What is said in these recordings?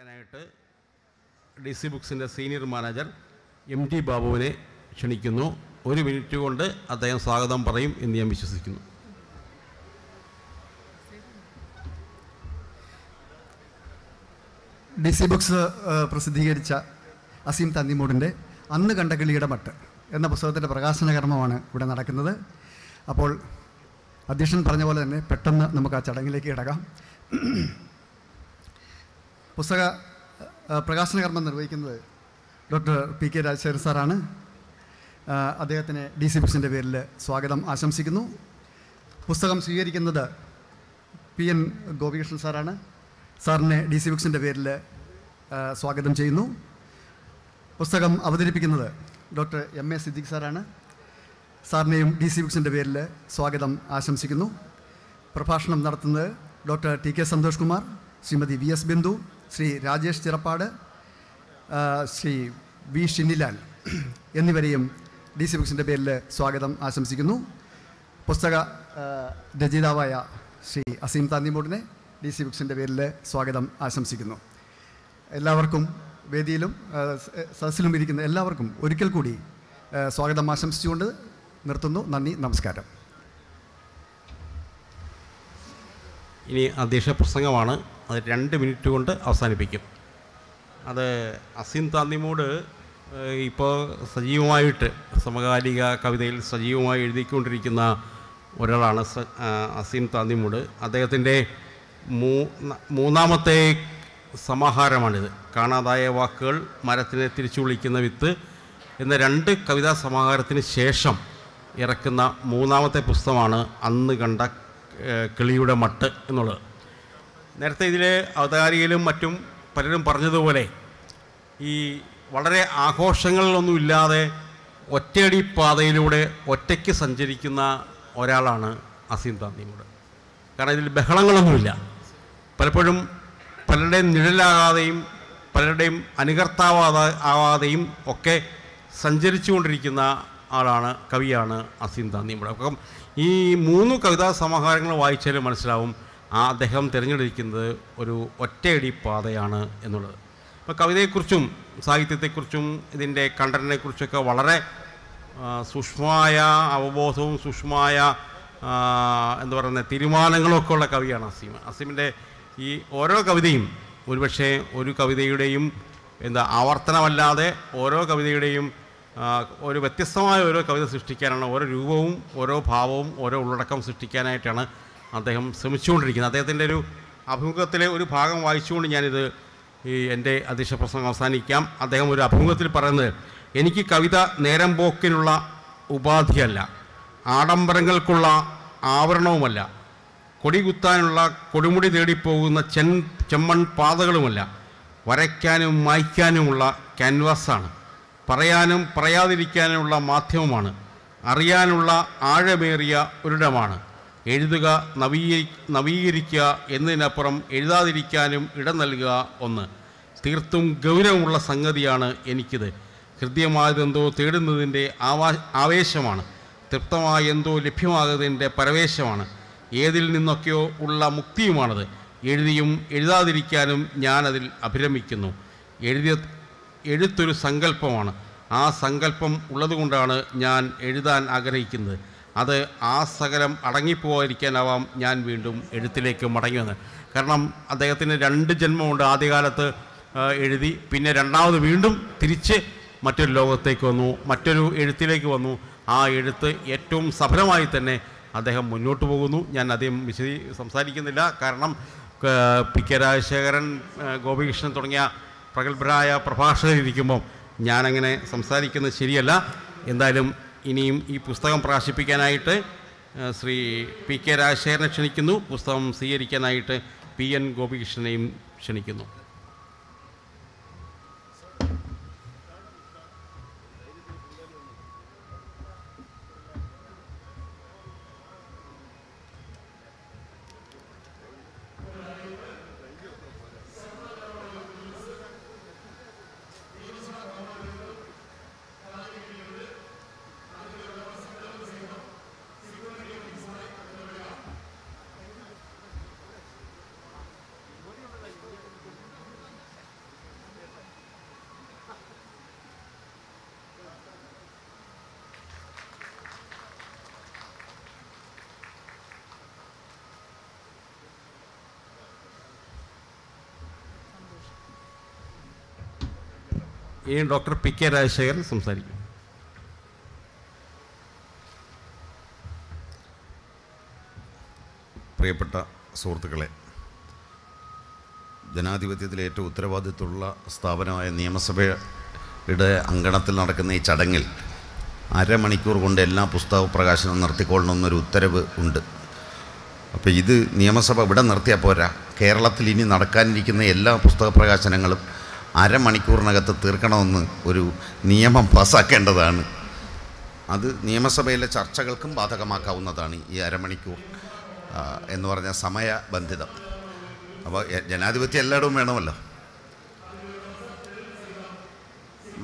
പറയാനായിട്ട് D C ബുക്സിൻ്റെ senior manager M T ബാബുവിനെ ക്ഷണിക്കുന്നു ഒരു മിനിറ്റ് കൊണ്ട് അദ്ദേഹം സ്വാഗതം പറയും എന്ന് ഞാൻ വിശ്വസിക്കുന്നു ഡി സി ബുക്സ് പ്രസിദ്ധീകരിച്ച അസീം തന്നിമൂടിൻ്റെ അന്ന് കണ്ട കിളിയുടെ മട്ട് എന്ന പുസ്തകത്തിൻ്റെ പ്രകാശന കർമ്മമാണ് ഇവിടെ നടക്കുന്നത് അപ്പോൾ അധ്യക്ഷൻ പറഞ്ഞ പോലെ തന്നെ പെട്ടെന്ന് നമുക്ക് ആ ചടങ്ങിലേക്ക് കിടക്കാം പുസ്തക പ്രകാശന കർമ്മം നിർവഹിക്കുന്നത് ഡോക്ടർ പി കെ രാജശേഖരൻ സാറാണ് അദ്ദേഹത്തിന് ഡി സി ബുക്സിൻ്റെ പേരിൽ സ്വാഗതം ആശംസിക്കുന്നു പുസ്തകം സ്വീകരിക്കുന്നത് പി എൻ ഗോപികൃഷ്ണൻ സാറാണ് സാറിനെ ഡി സി ബുക്സിൻ്റെ പേരിൽ സ്വാഗതം ചെയ്യുന്നു പുസ്തകം അവതരിപ്പിക്കുന്നത് ഡോക്ടർ എം എ സിദ്ദിഖ് സാറാണ് സാറിനെയും ഡി സി ബിക്സിൻ്റെ പേരിൽ സ്വാഗതം ആശംസിക്കുന്നു പ്രഭാഷണം നടത്തുന്നത് doctor T K Santhosh Kumar Shrimati V S Bindu Shri Rajesh Chirappad Shri V Shinnilal എന്നിവരെയും ഡി സി ബുക്സിൻ്റെ പേരിൽ സ്വാഗതം ആശംസിക്കുന്നു പുസ്തക രചയിതാവായ ശ്രീ അസീം താന്നിമോടിനെ ഡി സി ബുക്സിൻ്റെ പേരിൽ സ്വാഗതം ആശംസിക്കുന്നു എല്ലാവർക്കും വേദിയിലും സദസ്സിലും ഇരിക്കുന്ന എല്ലാവർക്കും ഒരിക്കൽ കൂടി സ്വാഗതം ആശംസിച്ചുകൊണ്ട് നിർത്തുന്നു നന്ദി നമസ്കാരം ഇനി അധ്യക്ഷ പ്രസംഗമാണ് അത് രണ്ട് മിനിറ്റ് കൊണ്ട് അവസാനിപ്പിക്കും അത് അസീം താന്തിമോട് ഇപ്പോൾ സജീവമായിട്ട് സമകാലിക കവിതയിൽ സജീവമായി എഴുതിക്കൊണ്ടിരിക്കുന്ന ഒരാളാണ് അസീം താന്തിമോട് അദ്ദേഹത്തിൻ്റെ മൂ മൂന്നാമത്തെ സമാഹാരമാണിത് കാണാതായ വാക്കുകൾ മരത്തിനെ തിരിച്ചു വിളിക്കുന്ന വിത്ത് എന്ന രണ്ട് കവിതാ സമാഹാരത്തിന് ശേഷം ഇറക്കുന്ന മൂന്നാമത്തെ പുസ്തകമാണ് അന്ന് കണ്ട കിളിയുടെ മട്ട് എന്നുള്ളത് നേരത്തെ ഇതിലെ അവതാരികയിലും മറ്റും പലരും പറഞ്ഞതുപോലെ ഈ വളരെ ആഘോഷങ്ങളിലൊന്നുമില്ലാതെ ഒറ്റയടി പാതയിലൂടെ ഒറ്റയ്ക്ക് സഞ്ചരിക്കുന്ന ഒരാളാണ് അസീം താന്തിയോട് കാരണം ഇതിൽ ബഹളങ്ങളൊന്നുമില്ല പലപ്പോഴും പലരുടെയും നിഴലാകാതെയും പലരുടെയും അനുകർത്താവാതെ ആവാതെയും ഒക്കെ സഞ്ചരിച്ചുകൊണ്ടിരിക്കുന്ന ആളാണ് കവിയാണ് അസീം താന്തിയുടെ അപ്പം ഈ മൂന്ന് കവിതാ സമാഹാരങ്ങൾ വായിച്ചാലും മനസ്സിലാവും ആ അദ്ദേഹം തിരഞ്ഞെടുക്കുന്നത് ഒരു ഒറ്റയടി പാതയാണ് എന്നുള്ളത് അപ്പോൾ കവിതയെക്കുറിച്ചും സാഹിത്യത്തെക്കുറിച്ചും ഇതിൻ്റെ കണ്ടനെക്കുറിച്ചൊക്കെ വളരെ സൂക്ഷ്മമായ അവബോധവും സൂക്ഷ്മമായ എന്ന് പറയുന്ന തീരുമാനങ്ങളൊക്കെ ഉള്ള കവിയാണ് അസീം അസീമിൻ്റെ ഈ ഓരോ കവിതയും ഒരുപക്ഷെ ഒരു കവിതയുടെയും എന്താ ആവർത്തനമല്ലാതെ ഓരോ കവിതയുടെയും ഒരു വ്യത്യസ്തമായ ഓരോ കവിത സൃഷ്ടിക്കാനാണ് ഓരോ രൂപവും ഓരോ ഭാവവും ഓരോ ഉള്ളടക്കം സൃഷ്ടിക്കാനായിട്ടാണ് അദ്ദേഹം ശ്രമിച്ചുകൊണ്ടിരിക്കുന്നത് അദ്ദേഹത്തിൻ്റെ ഒരു അഭിമുഖത്തിലെ ഒരു ഭാഗം വായിച്ചുകൊണ്ട് ഞാനിത് ഈ എൻ്റെ അധ്യക്ഷ പ്രസംഗം അവസാനിക്കാം അദ്ദേഹം ഒരു അഭിമുഖത്തിൽ പറയുന്നത് എനിക്ക് കവിത നേരം പോക്കിനുള്ള ഉപാധിയല്ല ആഡംബരങ്ങൾക്കുള്ള ആവരണവുമല്ല കൊടികുത്താനുള്ള കൊടുമുടി തേടിപ്പോകുന്ന ചെൻ ചെമ്മൺ പാതകളുമല്ല വരയ്ക്കാനും മായ്ക്കാനുമുള്ള ക്യാൻവാസാണ് പറയാനും പറയാതിരിക്കാനുമുള്ള മാധ്യമമാണ് അറിയാനുള്ള ആഴമേറിയ ഒരിടമാണ് എഴുതുക നവീകരി നവീകരിക്കുക എന്നതിനപ്പുറം എഴുതാതിരിക്കാനും ഇടം നൽകുക ഒന്ന് തീർത്തും ഗൗരവമുള്ള സംഗതിയാണ് എനിക്കിത് ഹൃദ്യമായതെന്തോ തേടുന്നതിൻ്റെ ആവാ ആവേശമാണ് തൃപ്തമായ എന്തോ ലഭ്യമാകുന്നതിൻ്റെ പരവേശമാണ് ഏതിൽ നിന്നൊക്കെയോ ഉള്ള മുക്തിയുമാണത് എഴുതിയും എഴുതാതിരിക്കാനും ഞാനതിൽ അഭിരമിക്കുന്നു എഴുതിയ എഴുത്തൊരു സങ്കല്പമാണ് ആ സങ്കല്പം ഉള്ളതുകൊണ്ടാണ് ഞാൻ എഴുതാൻ ആഗ്രഹിക്കുന്നത് അത് ആ സകലം അടങ്ങിപ്പോകാതിരിക്കാനാവാം ഞാൻ വീണ്ടും എഴുത്തിലേക്ക് മടങ്ങി വന്നത് കാരണം അദ്ദേഹത്തിന് രണ്ട് ജന്മമുണ്ട് ആദ്യകാലത്ത് എഴുതി പിന്നെ രണ്ടാമത് വീണ്ടും തിരിച്ച് മറ്റൊരു ലോകത്തേക്ക് വന്നു മറ്റൊരു എഴുത്തിലേക്ക് വന്നു ആ എഴുത്ത് ഏറ്റവും സഫലമായി തന്നെ അദ്ദേഹം മുന്നോട്ട് പോകുന്നു ഞാൻ അധികം വിശദീ സംസാരിക്കുന്നില്ല കാരണം പി കെ രാജശേഖരൻ ഗോപികൃഷ്ണൻ തുടങ്ങിയ പ്രഗത്ഭരായ പ്രഭാഷകരിരിക്കുമ്പോൾ ഞാനങ്ങനെ സംസാരിക്കുന്നത് ശരിയല്ല എന്തായാലും ഇനിയും ഈ പുസ്തകം പ്രകാശിപ്പിക്കാനായിട്ട് ശ്രീ പി കെ രാജശേഖരനെ ക്ഷണിക്കുന്നു പുസ്തകം സ്വീകരിക്കാനായിട്ട് പി എൻ ഗോപികൃഷ്ണനെയും ക്ഷണിക്കുന്നു ഇനി ഡോക്ടർ പി കെ രാജശേഖരൻ സംസാരിക്കും പ്രിയപ്പെട്ട സുഹൃത്തുക്കളെ ജനാധിപത്യത്തിലെ ഏറ്റവും ഉത്തരവാദിത്വമുള്ള സ്ഥാപനമായ നിയമസഭയുടെ അങ്കണത്തിൽ നടക്കുന്ന ഈ ചടങ്ങിൽ അരമണിക്കൂർ കൊണ്ട് എല്ലാ പുസ്തക പ്രകാശനം നടത്തിക്കൊള്ളണമെന്നൊരു ഉത്തരവ് ഉണ്ട് അപ്പോൾ ഇത് നിയമസഭ ഇവിടെ നിർത്തിയാൽ പോരാ കേരളത്തിൽ ഇനി നടക്കാനിരിക്കുന്ന എല്ലാ പുസ്തക പ്രകാശനങ്ങളും അരമണിക്കൂറിനകത്ത് തീർക്കണമെന്ന് ഒരു നിയമം പാസ്സാക്കേണ്ടതാണ് അത് നിയമസഭയിലെ ചർച്ചകൾക്കും ബാധകമാക്കാവുന്നതാണ് ഈ അരമണിക്കൂർ എന്ന് പറഞ്ഞ സമയബന്ധിതം അപ്പോൾ ജനാധിപത്യം എല്ലായിടവും വേണമല്ലോ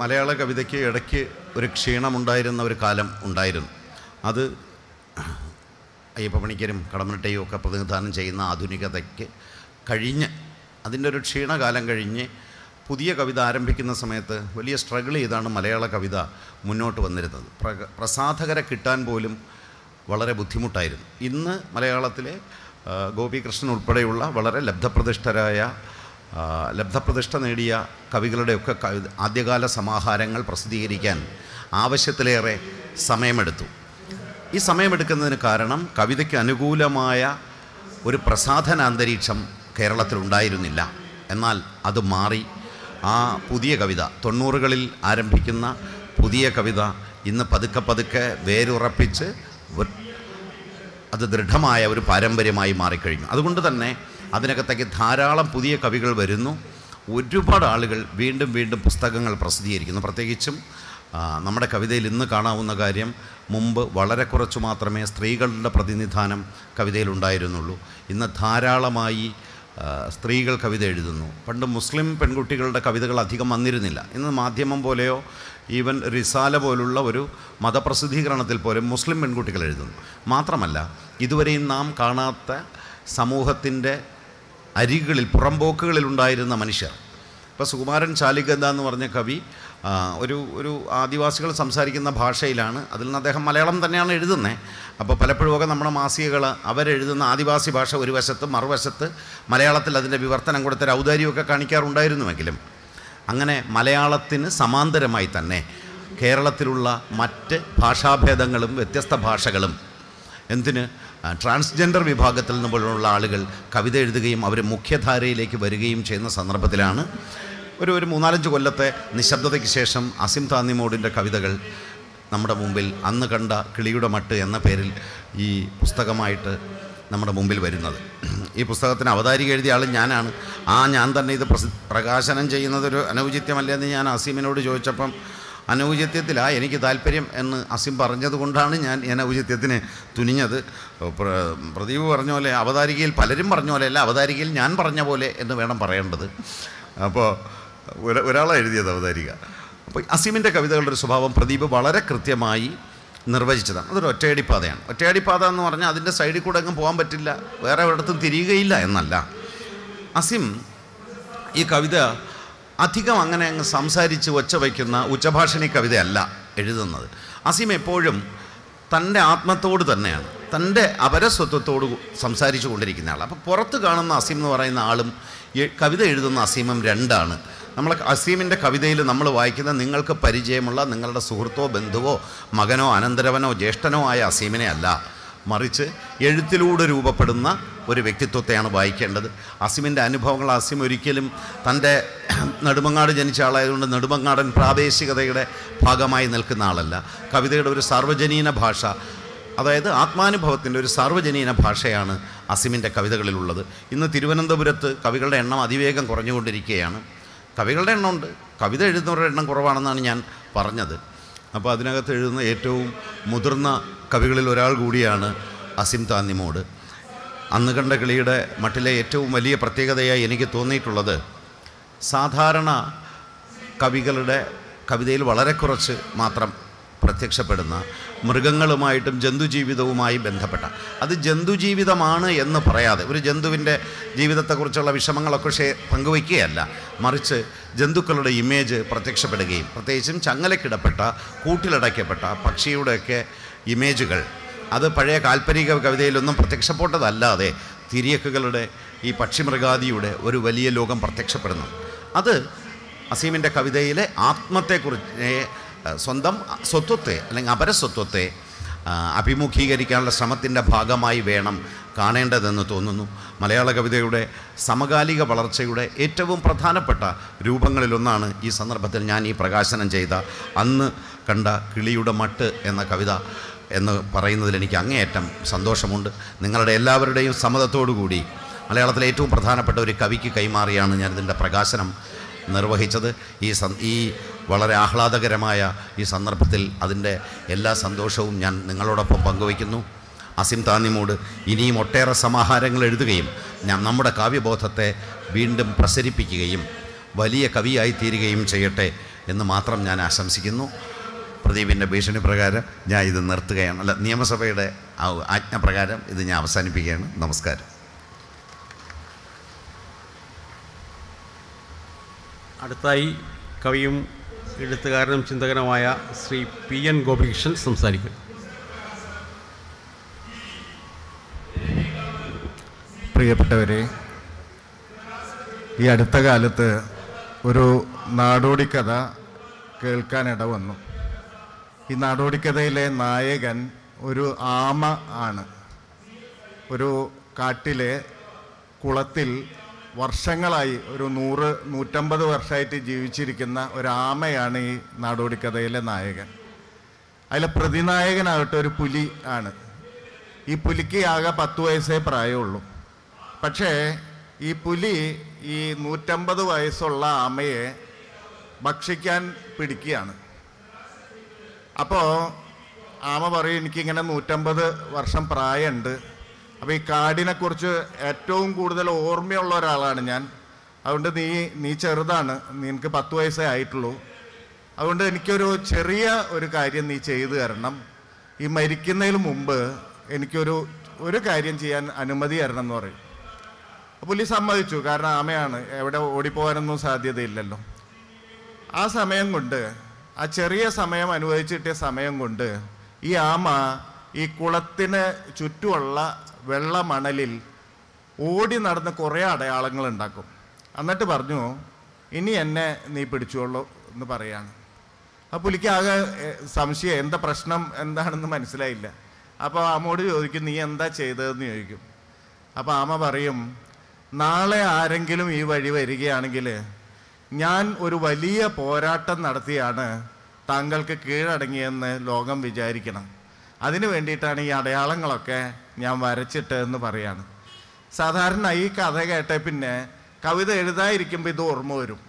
മലയാള കവിതയ്ക്ക് ഇടയ്ക്ക് ഒരു ക്ഷീണമുണ്ടായിരുന്ന ഒരു കാലം ഉണ്ടായിരുന്നു അത് അയ്യപ്പമണിക്കരും കടമനട്ടയും ഒക്കെ പ്രതിനിധാനം ചെയ്യുന്ന ആധുനികതയ്ക്ക് കഴിഞ്ഞ് അതിൻ്റെ ഒരു ക്ഷീണകാലം കഴിഞ്ഞ് പുതിയ കവിത ആരംഭിക്കുന്ന സമയത്ത് വലിയ സ്ട്രഗിൾ ചെയ്താണ് മലയാള കവിത മുന്നോട്ട് വന്നിരുന്നത് പ്രസാധകരെ കിട്ടാൻ പോലും വളരെ ബുദ്ധിമുട്ടായിരുന്നു ഇന്ന് മലയാളത്തിലെ ഗോപികൃഷ്ണൻ ഉൾപ്പെടെയുള്ള വളരെ ലബ്ധപ്രതിഷ്ഠരായ ലബ്ധപ്രതിഷ്ഠ നേടിയ കവികളുടെയൊക്കെ ആദ്യകാല സമാഹാരങ്ങൾ പ്രസിദ്ധീകരിക്കാൻ ആവശ്യത്തിലേറെ സമയമെടുത്തു ഈ സമയമെടുക്കുന്നതിന് കാരണം കവിതയ്ക്ക് അനുകൂലമായ ഒരു പ്രസാധന അന്തരീക്ഷം കേരളത്തിലുണ്ടായിരുന്നില്ല എന്നാൽ അത് മാറി ആ പുതിയ കവിത തൊണ്ണൂറുകളിൽ ആരംഭിക്കുന്ന പുതിയ കവിത ഇന്ന് പതുക്കെ പതുക്കെ വേരുറപ്പിച്ച് അത് ദൃഢമായ ഒരു പാരമ്പര്യമായി മാറിക്കഴിഞ്ഞു അതുകൊണ്ട് തന്നെ അതിനകത്തേക്ക് ധാരാളം പുതിയ കവികൾ വരുന്നു ഒരുപാട് ആളുകൾ വീണ്ടും വീണ്ടും പുസ്തകങ്ങൾ പ്രസിദ്ധീകരിക്കുന്നു പ്രത്യേകിച്ചും നമ്മുടെ കവിതയിൽ ഇന്ന് കാണാവുന്ന കാര്യം മുമ്പ് വളരെ കുറച്ചു മാത്രമേ സ്ത്രീകളുടെ പ്രതിനിധാനം കവിതയിലുണ്ടായിരുന്നുള്ളൂ ഇന്ന് ധാരാളമായി സ്ത്രീകൾ കവിത എഴുതുന്നു പണ്ട് മുസ്ലിം പെൺകുട്ടികളുടെ കവിതകൾ അധികം വന്നിരുന്നില്ല ഇന്ന് മാധ്യമം പോലെയോ ഈവൻ റിസാല പോലുള്ള ഒരു മതപ്രസിദ്ധീകരണത്തിൽ പോലും മുസ്ലിം പെൺകുട്ടികൾ എഴുതുന്നു മാത്രമല്ല ഇതുവരെയും നാം കാണാത്ത സമൂഹത്തിൻ്റെ അരികളിൽ ഉണ്ടായിരുന്ന മനുഷ്യർ ഇപ്പോൾ സുകുമാരൻ ചാലിഗന്ധ എന്ന് പറഞ്ഞ കവി ഒരു ഒരു ആദിവാസികൾ സംസാരിക്കുന്ന ഭാഷയിലാണ് അതിൽ നിന്ന് അദ്ദേഹം മലയാളം തന്നെയാണ് എഴുതുന്നത് അപ്പോൾ പലപ്പോഴുമൊക്കെ നമ്മുടെ മാസികകൾ അവരെഴുതുന്ന ആദിവാസി ഭാഷ ഒരു വശത്ത് മറുവശത്ത് മലയാളത്തിൽ അതിൻ്റെ വിവർത്തനം കൊടുത്ത ഔദാര്യമൊക്കെ കാണിക്കാറുണ്ടായിരുന്നുവെങ്കിലും അങ്ങനെ മലയാളത്തിന് സമാന്തരമായി തന്നെ കേരളത്തിലുള്ള മറ്റ് ഭാഷാഭേദങ്ങളും വ്യത്യസ്ത ഭാഷകളും എന്തിന് ട്രാൻസ്ജെൻഡർ വിഭാഗത്തിൽ നിന്നുള്ള ആളുകൾ കവിത എഴുതുകയും അവർ മുഖ്യധാരയിലേക്ക് വരികയും ചെയ്യുന്ന സന്ദർഭത്തിലാണ് ഒരു ഒരു മൂന്നാലഞ്ച് കൊല്ലത്തെ നിശബ്ദതയ്ക്ക് ശേഷം അസിം താന്നിമോടിൻ്റെ കവിതകൾ നമ്മുടെ മുമ്പിൽ അന്ന് കണ്ട കിളിയുടെ മട്ട് എന്ന പേരിൽ ഈ പുസ്തകമായിട്ട് നമ്മുടെ മുമ്പിൽ വരുന്നത് ഈ പുസ്തകത്തിന് അവതാരിക എഴുതിയ ആൾ ഞാനാണ് ആ ഞാൻ തന്നെ ഇത് പ്രകാശനം ചെയ്യുന്നതൊരു അനൗചിത്യമല്ലെന്ന് ഞാൻ അസീമിനോട് ചോദിച്ചപ്പം അനൗചിത്യത്തിലാ എനിക്ക് താല്പര്യം എന്ന് അസിം പറഞ്ഞതുകൊണ്ടാണ് ഞാൻ ഈ അനൗചിത്യത്തിന് തുനിഞ്ഞത് പ്രദീപ് പറഞ്ഞ പോലെ അവതാരികയിൽ പലരും പറഞ്ഞ അല്ല അവതാരികയിൽ ഞാൻ പറഞ്ഞ പോലെ എന്ന് വേണം പറയേണ്ടത് അപ്പോൾ ഒരാളെ എഴുതിയത് അവതാരിക അപ്പോൾ അസീമിൻ്റെ കവിതകളുടെ ഒരു സ്വഭാവം പ്രദീപ് വളരെ കൃത്യമായി നിർവചിച്ചതാണ് അതൊരു ഒറ്റയടിപ്പാതയാണ് ഒറ്റയടിപ്പാത എന്ന് പറഞ്ഞാൽ അതിൻ്റെ സൈഡിൽ കൂടെ അങ്ങ് പോകാൻ പറ്റില്ല വേറെ ഒരിടത്തും തിരിയുകയില്ല എന്നല്ല അസിം ഈ കവിത അധികം അങ്ങനെ അങ്ങ് സംസാരിച്ച് ഒച്ച വയ്ക്കുന്ന ഉച്ചഭാഷണി കവിതയല്ല എഴുതുന്നത് അസീം എപ്പോഴും തൻ്റെ ആത്മത്തോട് തന്നെയാണ് തൻ്റെ അപരസ്വത്വത്തോട് സംസാരിച്ചു കൊണ്ടിരിക്കുന്ന ആൾ അപ്പോൾ പുറത്ത് കാണുന്ന അസീം എന്ന് പറയുന്ന ആളും കവിത എഴുതുന്ന അസീമം രണ്ടാണ് നമ്മൾ അസീമിൻ്റെ കവിതയിൽ നമ്മൾ വായിക്കുന്ന നിങ്ങൾക്ക് പരിചയമുള്ള നിങ്ങളുടെ സുഹൃത്തോ ബന്ധുവോ മകനോ അനന്തരവനോ ജ്യേഷ്ഠനോ ആയ അസീമിനെ അല്ല മറിച്ച് എഴുത്തിലൂടെ രൂപപ്പെടുന്ന ഒരു വ്യക്തിത്വത്തെയാണ് വായിക്കേണ്ടത് അസീമിൻ്റെ അനുഭവങ്ങൾ അസീം ഒരിക്കലും തൻ്റെ നെടുമങ്ങാട് ജനിച്ച ആളായതുകൊണ്ട് നെടുമങ്ങാടൻ പ്രാദേശികതയുടെ ഭാഗമായി നിൽക്കുന്ന ആളല്ല കവിതയുടെ ഒരു സാർവജനീന ഭാഷ അതായത് ആത്മാനുഭവത്തിൻ്റെ ഒരു സാർവജനീന ഭാഷയാണ് അസിമിൻ്റെ കവിതകളിലുള്ളത് ഇന്ന് തിരുവനന്തപുരത്ത് കവികളുടെ എണ്ണം അതിവേഗം കുറഞ്ഞുകൊണ്ടിരിക്കുകയാണ് കവികളുടെ എണ്ണമുണ്ട് കവിത എഴുതുന്നവരുടെ എണ്ണം കുറവാണെന്നാണ് ഞാൻ പറഞ്ഞത് അപ്പോൾ അതിനകത്ത് എഴുതുന്ന ഏറ്റവും മുതിർന്ന കവികളിൽ ഒരാൾ കൂടിയാണ് അസിം താന്നിമോട് അന്ന് കണ്ട കിളിയുടെ മട്ടിലെ ഏറ്റവും വലിയ പ്രത്യേകതയായി എനിക്ക് തോന്നിയിട്ടുള്ളത് സാധാരണ കവികളുടെ കവിതയിൽ വളരെ കുറച്ച് മാത്രം പ്രത്യക്ഷപ്പെടുന്ന മൃഗങ്ങളുമായിട്ടും ജന്തുജീവിതവുമായി ബന്ധപ്പെട്ട അത് ജന്തുജീവിതമാണ് എന്ന് പറയാതെ ഒരു ജന്തുവിൻ്റെ ജീവിതത്തെക്കുറിച്ചുള്ള വിഷമങ്ങളൊക്കെ ഷേ പങ്കുവയ്ക്കുകയല്ല മറിച്ച് ജന്തുക്കളുടെ ഇമേജ് പ്രത്യക്ഷപ്പെടുകയും പ്രത്യേകിച്ചും ചങ്ങലക്കിടപ്പെട്ട കൂട്ടിലടയ്ക്കപ്പെട്ട പക്ഷിയുടെയൊക്കെ ഇമേജുകൾ അത് പഴയ കാൽപ്പരിക കവിതയിലൊന്നും പ്രത്യക്ഷപ്പെട്ടതല്ലാതെ തിരിയക്കുകളുടെ ഈ പക്ഷിമൃഗാദിയുടെ ഒരു വലിയ ലോകം പ്രത്യക്ഷപ്പെടുന്നു അത് അസീമിൻ്റെ കവിതയിലെ ആത്മത്തെക്കുറിച്ച് സ്വന്തം സ്വത്വത്തെ അല്ലെങ്കിൽ അപരസ്വത്വത്തെ അഭിമുഖീകരിക്കാനുള്ള ശ്രമത്തിൻ്റെ ഭാഗമായി വേണം കാണേണ്ടതെന്ന് തോന്നുന്നു മലയാള കവിതയുടെ സമകാലിക വളർച്ചയുടെ ഏറ്റവും പ്രധാനപ്പെട്ട രൂപങ്ങളിലൊന്നാണ് ഈ സന്ദർഭത്തിൽ ഞാൻ ഈ പ്രകാശനം ചെയ്ത അന്ന് കണ്ട കിളിയുടെ മട്ട് എന്ന കവിത എന്ന് പറയുന്നതിൽ എനിക്ക് അങ്ങേയറ്റം സന്തോഷമുണ്ട് നിങ്ങളുടെ എല്ലാവരുടെയും സമ്മതത്തോടുകൂടി മലയാളത്തിലെ ഏറ്റവും പ്രധാനപ്പെട്ട ഒരു കവിക്ക് കൈമാറിയാണ് ഞാനിതിൻ്റെ പ്രകാശനം നിർവഹിച്ചത് ഈ ഈ വളരെ ആഹ്ലാദകരമായ ഈ സന്ദർഭത്തിൽ അതിൻ്റെ എല്ലാ സന്തോഷവും ഞാൻ നിങ്ങളോടൊപ്പം പങ്കുവയ്ക്കുന്നു അസിം താന്നിമോട് ഇനിയും ഒട്ടേറെ സമാഹാരങ്ങൾ എഴുതുകയും ഞാൻ നമ്മുടെ കാവ്യബോധത്തെ വീണ്ടും പ്രസരിപ്പിക്കുകയും വലിയ കവിയായി തീരുകയും ചെയ്യട്ടെ എന്ന് മാത്രം ഞാൻ ആശംസിക്കുന്നു പ്രദീപിൻ്റെ ഭീഷണി പ്രകാരം ഞാൻ ഇത് നിർത്തുകയാണ് അല്ല നിയമസഭയുടെ ആജ്ഞ പ്രകാരം ഇത് ഞാൻ അവസാനിപ്പിക്കുകയാണ് നമസ്കാരം അടുത്തായി കവിയും എഴുത്തുകാരനും ചിന്തകനുമായ ശ്രീ പി എൻ ഗോപികൃഷ്ണൻ സംസാരിക്കും പ്രിയപ്പെട്ടവരെ ഈ അടുത്ത കാലത്ത് ഒരു നാടോടി കഥ കേൾക്കാനിട വന്നു ഈ നാടോടിക്കഥയിലെ നായകൻ ഒരു ആമ ആണ് ഒരു കാട്ടിലെ കുളത്തിൽ വർഷങ്ങളായി ഒരു നൂറ് നൂറ്റമ്പത് വർഷമായിട്ട് ജീവിച്ചിരിക്കുന്ന ഒരാമയാണ് ഈ നാടോടിക്കഥയിലെ നായകൻ അതിലെ പ്രതിനായകനാകട്ടെ ഒരു പുലി ആണ് ഈ പുലിക്ക് ആകെ പത്ത് വയസ്സേ പ്രായമുള്ളൂ പക്ഷേ ഈ പുലി ഈ നൂറ്റമ്പത് വയസ്സുള്ള ആമയെ ഭക്ഷിക്കാൻ പിടിക്കുകയാണ് അപ്പോൾ ആമ പറയും എനിക്കിങ്ങനെ നൂറ്റമ്പത് വർഷം പ്രായമുണ്ട് അപ്പോൾ ഈ കാടിനെക്കുറിച്ച് ഏറ്റവും കൂടുതൽ ഓർമ്മയുള്ള ഒരാളാണ് ഞാൻ അതുകൊണ്ട് നീ നീ ചെറുതാണ് നിനക്ക് പത്ത് വയസ്സേ ആയിട്ടുള്ളൂ അതുകൊണ്ട് എനിക്കൊരു ചെറിയ ഒരു കാര്യം നീ ചെയ്തു തരണം ഈ മരിക്കുന്നതിന് മുമ്പ് എനിക്കൊരു ഒരു കാര്യം ചെയ്യാൻ അനുമതി തരണം എന്ന് പറയും പുലി സമ്മതിച്ചു കാരണം ആമയാണ് എവിടെ ഓടിപ്പോകാനൊന്നും സാധ്യതയില്ലല്ലോ ആ സമയം കൊണ്ട് ആ ചെറിയ സമയം അനുവദിച്ചിട്ടിയ സമയം കൊണ്ട് ഈ ആമ ഈ കുളത്തിന് ചുറ്റുമുള്ള വെള്ള മണലിൽ ഓടി നടന്ന് കുറേ അടയാളങ്ങൾ ഉണ്ടാക്കും എന്നിട്ട് പറഞ്ഞു ഇനി എന്നെ നീ പിടിച്ചോളൂ എന്ന് പറയാണ് ആ പുലിക്ക് ആകെ സംശയം എന്താ പ്രശ്നം എന്താണെന്ന് മനസ്സിലായില്ല അപ്പോൾ ആമോട് ചോദിക്കും നീ എന്താ ചെയ്തതെന്ന് ചോദിക്കും അപ്പോൾ ആമ പറയും നാളെ ആരെങ്കിലും ഈ വഴി വരികയാണെങ്കിൽ ഞാൻ ഒരു വലിയ പോരാട്ടം നടത്തിയാണ് താങ്കൾക്ക് കീഴടങ്ങിയെന്ന് ലോകം വിചാരിക്കണം അതിന് വേണ്ടിയിട്ടാണ് ഈ അടയാളങ്ങളൊക്കെ ഞാൻ വരച്ചിട്ട് എന്ന് പറയാണ് സാധാരണ ഈ കഥ കേട്ട പിന്നെ കവിത എഴുതാതിരിക്കുമ്പോൾ ഇത് ഓർമ്മ വരും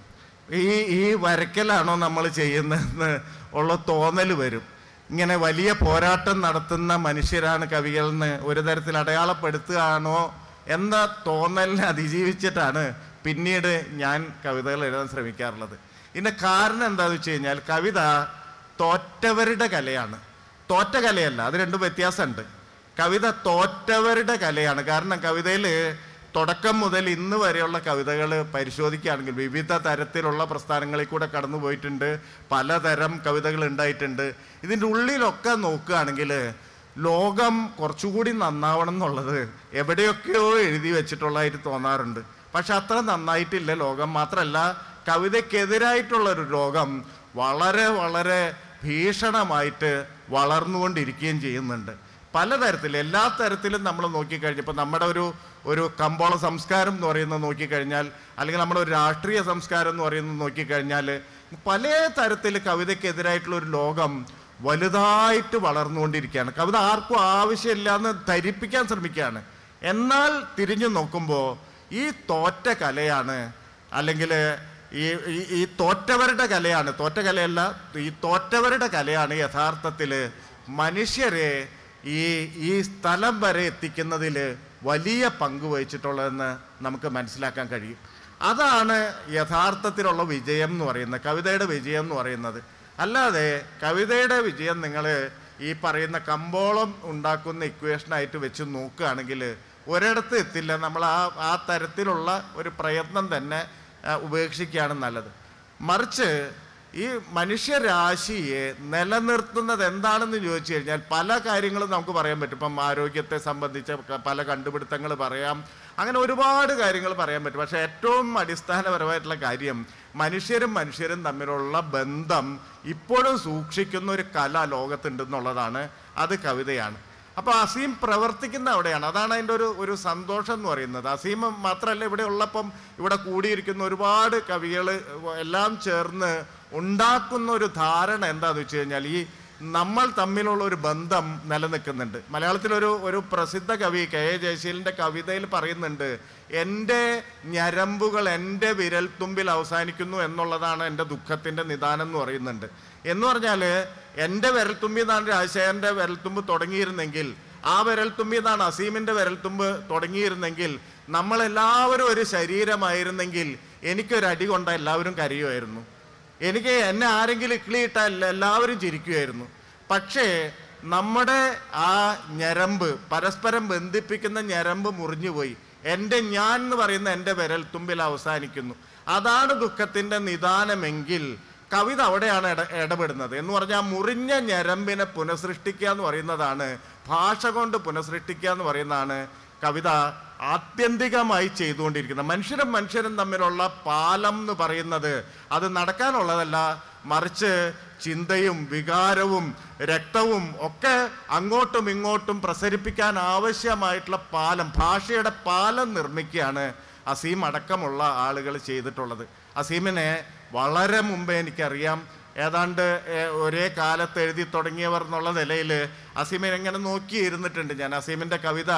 ഈ ഈ വരക്കലാണോ നമ്മൾ ചെയ്യുന്നതെന്ന് ഉള്ള തോന്നൽ വരും ഇങ്ങനെ വലിയ പോരാട്ടം നടത്തുന്ന മനുഷ്യരാണ് കവികളെന്ന് ഒരു തരത്തിൽ അടയാളപ്പെടുത്തുകയാണോ എന്ന തോന്നലിനെ അതിജീവിച്ചിട്ടാണ് പിന്നീട് ഞാൻ കവിതകൾ എഴുതാൻ ശ്രമിക്കാറുള്ളത് ഇതിൻ്റെ കാരണം എന്താണെന്ന് വെച്ച് കഴിഞ്ഞാൽ കവിത തോറ്റവരുടെ കലയാണ് തോറ്റ കലയല്ല അത് രണ്ടും വ്യത്യാസമുണ്ട് കവിത തോറ്റവരുടെ കലയാണ് കാരണം കവിതയിൽ തുടക്കം മുതൽ ഇന്ന് വരെയുള്ള കവിതകൾ പരിശോധിക്കുകയാണെങ്കിൽ വിവിധ തരത്തിലുള്ള പ്രസ്ഥാനങ്ങളിൽ കൂടെ കടന്നു പോയിട്ടുണ്ട് പലതരം കവിതകൾ ഉണ്ടായിട്ടുണ്ട് ഇതിൻ്റെ ഉള്ളിലൊക്കെ നോക്കുകയാണെങ്കിൽ ലോകം കുറച്ചുകൂടി നന്നാവണം എന്നുള്ളത് എവിടെയൊക്കെയോ എഴുതി വെച്ചിട്ടുള്ളതായിട്ട് തോന്നാറുണ്ട് പക്ഷെ അത്ര നന്നായിട്ടില്ല ലോകം മാത്രമല്ല കവിതയ്ക്കെതിരായിട്ടുള്ളൊരു ലോകം വളരെ വളരെ ഭീഷണമായിട്ട് വളർന്നുകൊണ്ടിരിക്കുകയും ചെയ്യുന്നുണ്ട് പലതരത്തിൽ എല്ലാ തരത്തിലും നമ്മൾ നോക്കിക്കഴിഞ്ഞപ്പോൾ നമ്മുടെ ഒരു ഒരു കമ്പോള സംസ്കാരം എന്ന് പറയുന്നത് നോക്കിക്കഴിഞ്ഞാൽ അല്ലെങ്കിൽ നമ്മുടെ ഒരു രാഷ്ട്രീയ സംസ്കാരം എന്ന് പറയുന്നത് നോക്കിക്കഴിഞ്ഞാൽ പല തരത്തിൽ കവിതയ്ക്കെതിരായിട്ടുള്ള ഒരു ലോകം വലുതായിട്ട് വളർന്നുകൊണ്ടിരിക്കുകയാണ് കവിത ആർക്കും ആവശ്യമില്ല എന്ന് ധരിപ്പിക്കാൻ ശ്രമിക്കുകയാണ് എന്നാൽ തിരിഞ്ഞു നോക്കുമ്പോൾ ഈ തോറ്റ കലയാണ് അല്ലെങ്കിൽ ഈ ഈ തോറ്റവരുടെ കലയാണ് തോറ്റ കലയല്ല ഈ തോറ്റവരുടെ കലയാണ് യഥാർത്ഥത്തിൽ മനുഷ്യരെ ഈ ഈ സ്ഥലം വരെ എത്തിക്കുന്നതിൽ വലിയ പങ്ക് വഹിച്ചിട്ടുള്ളതെന്ന് നമുക്ക് മനസ്സിലാക്കാൻ കഴിയും അതാണ് യഥാർത്ഥത്തിലുള്ള വിജയം എന്ന് പറയുന്നത് കവിതയുടെ വിജയം എന്ന് പറയുന്നത് അല്ലാതെ കവിതയുടെ വിജയം നിങ്ങൾ ഈ പറയുന്ന കമ്പോളം ഉണ്ടാക്കുന്ന ഇക്വേഷനായിട്ട് വെച്ച് നോക്കുകയാണെങ്കിൽ ഒരിടത്ത് എത്തില്ല നമ്മൾ ആ ആ തരത്തിലുള്ള ഒരു പ്രയത്നം തന്നെ ഉപേക്ഷിക്കുകയാണ് നല്ലത് മറിച്ച് ഈ മനുഷ്യരാശിയെ നിലനിർത്തുന്നത് എന്താണെന്ന് ചോദിച്ചു കഴിഞ്ഞാൽ പല കാര്യങ്ങളും നമുക്ക് പറയാൻ പറ്റും ഇപ്പം ആരോഗ്യത്തെ സംബന്ധിച്ച പല കണ്ടുപിടുത്തങ്ങൾ പറയാം അങ്ങനെ ഒരുപാട് കാര്യങ്ങൾ പറയാൻ പറ്റും പക്ഷേ ഏറ്റവും അടിസ്ഥാനപരമായിട്ടുള്ള കാര്യം മനുഷ്യരും മനുഷ്യരും തമ്മിലുള്ള ബന്ധം ഇപ്പോഴും സൂക്ഷിക്കുന്ന ഒരു കല ലോകത്തുണ്ടെന്നുള്ളതാണ് അത് കവിതയാണ് അപ്പോൾ അസീം പ്രവർത്തിക്കുന്ന അവിടെയാണ് അതാണ് അതിൻ്റെ ഒരു ഒരു സന്തോഷം എന്ന് പറയുന്നത് അസീം മാത്രമല്ല ഇവിടെ ഉള്ളപ്പം ഇവിടെ കൂടിയിരിക്കുന്ന ഒരുപാട് കവികൾ എല്ലാം ചേർന്ന് ഉണ്ടാക്കുന്ന ഒരു ധാരണ എന്താന്ന് വെച്ച് കഴിഞ്ഞാൽ ഈ നമ്മൾ തമ്മിലുള്ള ഒരു ബന്ധം നിലനിൽക്കുന്നുണ്ട് മലയാളത്തിലൊരു ഒരു പ്രസിദ്ധ കവി കെ എ ജയശീലിൻ്റെ കവിതയിൽ പറയുന്നുണ്ട് എൻ്റെ ഞരമ്പുകൾ എൻ്റെ വിരൽത്തുമ്പിൽ അവസാനിക്കുന്നു എന്നുള്ളതാണ് എൻ്റെ ദുഃഖത്തിൻ്റെ നിദാനം എന്ന് പറയുന്നുണ്ട് എന്ന് പറഞ്ഞാൽ എൻ്റെ വിരൽത്തുമ്പി എന്നാണ് രാജശേഖരൻ്റെ വിരൽത്തുമ്പ് തുടങ്ങിയിരുന്നെങ്കിൽ ആ വിരൽത്തുമ്പി എന്നാണ് അസീമിൻ്റെ വിരൽത്തുമ്പ് തുടങ്ങിയിരുന്നെങ്കിൽ നമ്മളെല്ലാവരും ഒരു ശരീരമായിരുന്നെങ്കിൽ എനിക്കൊരടി കൊണ്ട എല്ലാവരും കരയുമായിരുന്നു എനിക്ക് എന്നെ ആരെങ്കിലും ഇക്ലിയിട്ടാൽ എല്ലാവരും ചിരിക്കുമായിരുന്നു പക്ഷേ നമ്മുടെ ആ ഞരമ്പ് പരസ്പരം ബന്ധിപ്പിക്കുന്ന ഞരമ്പ് മുറിഞ്ഞുപോയി എൻ്റെ ഞാൻ എന്ന് പറയുന്ന എൻ്റെ വിരൽത്തുമ്പിൽ അവസാനിക്കുന്നു അതാണ് ദുഃഖത്തിൻ്റെ നിദാനമെങ്കിൽ കവിത അവിടെയാണ് ഇടപെടുന്നത് എന്ന് പറഞ്ഞാൽ മുറിഞ്ഞ ഞരമ്പിനെ പുനഃസൃഷ്ടിക്കുക എന്ന് പറയുന്നതാണ് ഭാഷ കൊണ്ട് പുനഃസൃഷ്ടിക്കുക എന്ന് പറയുന്നതാണ് കവിത ആത്യന്തികമായി ചെയ്തുകൊണ്ടിരിക്കുന്നത് മനുഷ്യരും മനുഷ്യരും തമ്മിലുള്ള പാലം എന്ന് പറയുന്നത് അത് നടക്കാനുള്ളതല്ല മറിച്ച് ചിന്തയും വികാരവും രക്തവും ഒക്കെ അങ്ങോട്ടും ഇങ്ങോട്ടും പ്രസരിപ്പിക്കാൻ ആവശ്യമായിട്ടുള്ള പാലം ഭാഷയുടെ പാലം നിർമ്മിക്കുകയാണ് അസീം അടക്കമുള്ള ആളുകൾ ചെയ്തിട്ടുള്ളത് അസീമിനെ വളരെ മുമ്പേ എനിക്കറിയാം ഏതാണ്ട് ഒരേ കാലത്ത് എഴുതി തുടങ്ങിയവർ എന്നുള്ള നിലയിൽ അസീമിനെ ഇങ്ങനെ നോക്കിയിരുന്നിട്ടുണ്ട് ഞാൻ അസീമിൻ്റെ കവിത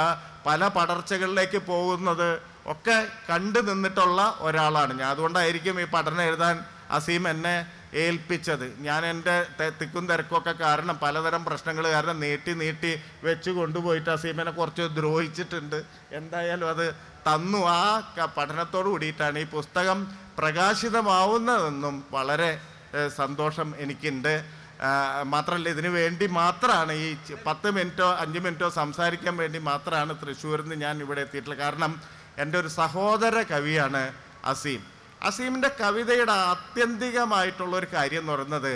പല പടർച്ചകളിലേക്ക് പോകുന്നത് ഒക്കെ കണ്ടു നിന്നിട്ടുള്ള ഒരാളാണ് ഞാൻ അതുകൊണ്ടായിരിക്കും ഈ പഠനം എഴുതാൻ അസീം എന്നെ ഏൽപ്പിച്ചത് ഞാൻ എൻ്റെ തിക്കും തിരക്കൊക്കെ കാരണം പലതരം പ്രശ്നങ്ങൾ കാരണം നീട്ടി നീട്ടി വെച്ച് കൊണ്ടുപോയിട്ട് അസീമിനെ കുറച്ച് ദ്രോഹിച്ചിട്ടുണ്ട് എന്തായാലും അത് തന്നു ആ പഠനത്തോടു കൂടിയിട്ടാണ് ഈ പുസ്തകം പ്രകാശിതമാവുന്നതെന്നും വളരെ സന്തോഷം എനിക്കുണ്ട് മാത്രമല്ല ഇതിനു വേണ്ടി മാത്രമാണ് ഈ പത്ത് മിനിറ്റോ അഞ്ച് മിനിറ്റോ സംസാരിക്കാൻ വേണ്ടി മാത്രമാണ് തൃശ്ശൂരിൽ നിന്ന് ഞാൻ ഇവിടെ എത്തിയിട്ടുള്ളത് കാരണം എൻ്റെ ഒരു സഹോദര കവിയാണ് അസീം അസീമിൻ്റെ കവിതയുടെ ആത്യന്തികമായിട്ടുള്ള ഒരു കാര്യം എന്ന് പറയുന്നത്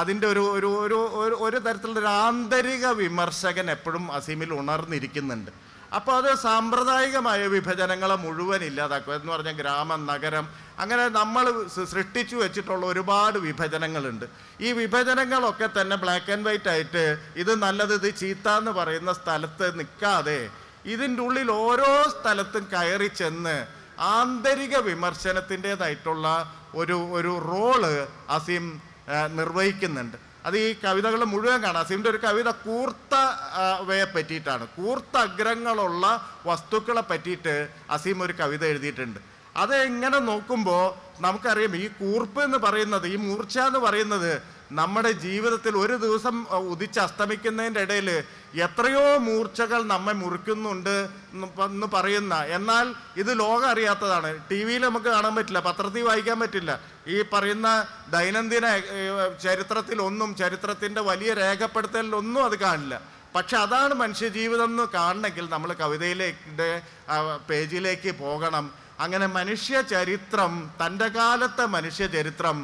അതിൻ്റെ ഒരു ഒരു ഒരു ഒരു തരത്തിലുള്ള ഒരു ആന്തരിക വിമർശകൻ എപ്പോഴും അസീമിൽ ഉണർന്നിരിക്കുന്നുണ്ട് അപ്പോൾ അത് സാമ്പ്രദായികമായ വിഭജനങ്ങളെ മുഴുവൻ ഇല്ലാതാക്കുക എന്ന് പറഞ്ഞാൽ ഗ്രാമം നഗരം അങ്ങനെ നമ്മൾ സൃഷ്ടിച്ചു വെച്ചിട്ടുള്ള ഒരുപാട് വിഭജനങ്ങളുണ്ട് ഈ വിഭജനങ്ങളൊക്കെ തന്നെ ബ്ലാക്ക് ആൻഡ് വൈറ്റ് ആയിട്ട് ഇത് നല്ലത് ഇത് ചീത്ത എന്ന് പറയുന്ന സ്ഥലത്ത് നിൽക്കാതെ ഇതിൻ്റെ ഉള്ളിൽ ഓരോ സ്ഥലത്തും കയറി ചെന്ന് ആന്തരിക വിമർശനത്തിൻ്റേതായിട്ടുള്ള ഒരു ഒരു റോള് അസീം നിർവഹിക്കുന്നുണ്ട് അത് ഈ കവിതകൾ മുഴുവൻ കാണാം സിമിൻ്റെ ഒരു കവിത കൂർത്ത വയെ പറ്റിയിട്ടാണ് കൂർത്ത അഗ്രങ്ങളുള്ള വസ്തുക്കളെ പറ്റിയിട്ട് അസീം ഒരു കവിത എഴുതിയിട്ടുണ്ട് അത് എങ്ങനെ നോക്കുമ്പോൾ നമുക്കറിയാം ഈ കൂർപ്പ് എന്ന് പറയുന്നത് ഈ മൂർച്ച എന്ന് പറയുന്നത് നമ്മുടെ ജീവിതത്തിൽ ഒരു ദിവസം ഉദിച്ച് അസ്തമിക്കുന്നതിൻ്റെ ഇടയിൽ എത്രയോ മൂർച്ചകൾ നമ്മെ മുറിക്കുന്നുണ്ട് എന്ന് പറയുന്ന എന്നാൽ ഇത് ലോകം അറിയാത്തതാണ് ടി വിയിൽ നമുക്ക് കാണാൻ പറ്റില്ല പത്രത്തിൽ വായിക്കാൻ പറ്റില്ല ഈ പറയുന്ന ദൈനംദിന ചരിത്രത്തിലൊന്നും ചരിത്രത്തിൻ്റെ വലിയ രേഖപ്പെടുത്തലിലൊന്നും അത് കാണില്ല പക്ഷെ അതാണ് മനുഷ്യജീവിതം എന്ന് കാണണമെങ്കിൽ നമ്മൾ കവിതയിലേക്ക് പേജിലേക്ക് പോകണം അങ്ങനെ മനുഷ്യ ചരിത്രം തൻ്റെ കാലത്തെ മനുഷ്യ ചരിത്രം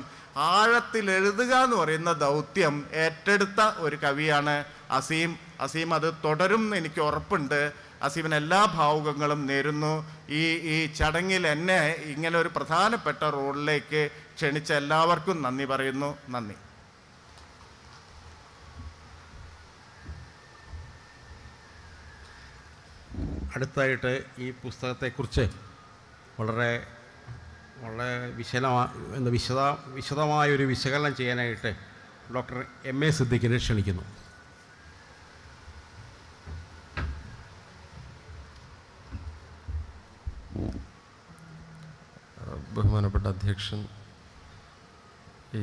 ആഴത്തിൽ എഴുതുക എന്ന് പറയുന്ന ദൗത്യം ഏറ്റെടുത്ത ഒരു കവിയാണ് അസീം അസീം അത് തുടരും എനിക്ക് ഉറപ്പുണ്ട് അസീമിന് എല്ലാ ഭാവുകങ്ങളും നേരുന്നു ഈ ഈ ചടങ്ങിൽ എന്നെ ഇങ്ങനെ ഒരു പ്രധാനപ്പെട്ട റോളിലേക്ക് ക്ഷണിച്ച എല്ലാവർക്കും നന്ദി പറയുന്നു നന്ദി അടുത്തായിട്ട് ഈ പുസ്തകത്തെക്കുറിച്ച് വളരെ വളരെ വിശലമാ എന്താ വിശദ വിശദമായൊരു വിശകലനം ചെയ്യാനായിട്ട് ഡോക്ടർ എം എ സിദ്ദിഖിനെ ക്ഷണിക്കുന്നു ബഹുമാനപ്പെട്ട അധ്യക്ഷൻ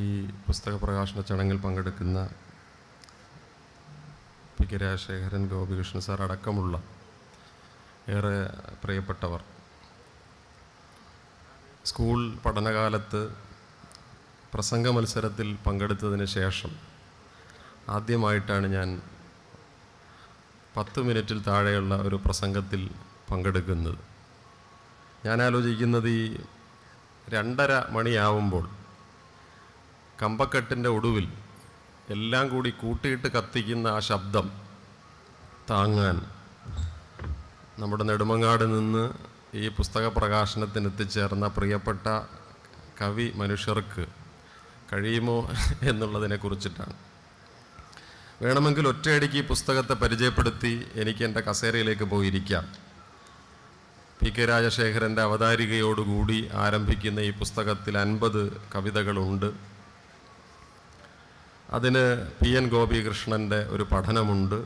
ഈ പുസ്തക പ്രകാശന ചടങ്ങിൽ പങ്കെടുക്കുന്ന P K Rajasekharan Gopikrishnan sir അടക്കമുള്ള ഏറെ പ്രിയപ്പെട്ടവർ സ്കൂൾ പഠനകാലത്ത് പ്രസംഗ മത്സരത്തിൽ പങ്കെടുത്തതിന് ശേഷം ആദ്യമായിട്ടാണ് ഞാൻ പത്ത് മിനിറ്റിൽ താഴെയുള്ള ഒരു പ്രസംഗത്തിൽ പങ്കെടുക്കുന്നത് ഞാൻ ആലോചിക്കുന്നത് ഈ രണ്ടര മണിയാവുമ്പോൾ കമ്പക്കെട്ടിൻ്റെ ഒടുവിൽ എല്ലാം കൂടി കൂട്ടിയിട്ട് കത്തിക്കുന്ന ആ ശബ്ദം താങ്ങാൻ നമ്മുടെ നെടുമങ്ങാട് നിന്ന് ഈ പുസ്തക പ്രകാശനത്തിന് എത്തിച്ചേർന്ന പ്രിയപ്പെട്ട കവി മനുഷ്യർക്ക് കഴിയുമോ എന്നുള്ളതിനെ കുറിച്ചിട്ടാണ് വേണമെങ്കിൽ ഒറ്റയടിക്ക് ഈ പുസ്തകത്തെ പരിചയപ്പെടുത്തി എനിക്ക് എൻ്റെ കസേരയിലേക്ക് പോയിരിക്കാം പി കെ രാജശേഖരൻ്റെ അവതാരികയോടുകൂടി ആരംഭിക്കുന്ന ഈ പുസ്തകത്തിൽ അൻപത് കവിതകളുണ്ട് അതിന് പി എൻ ഗോപികൃഷ്ണൻ്റെ ഒരു പഠനമുണ്ട്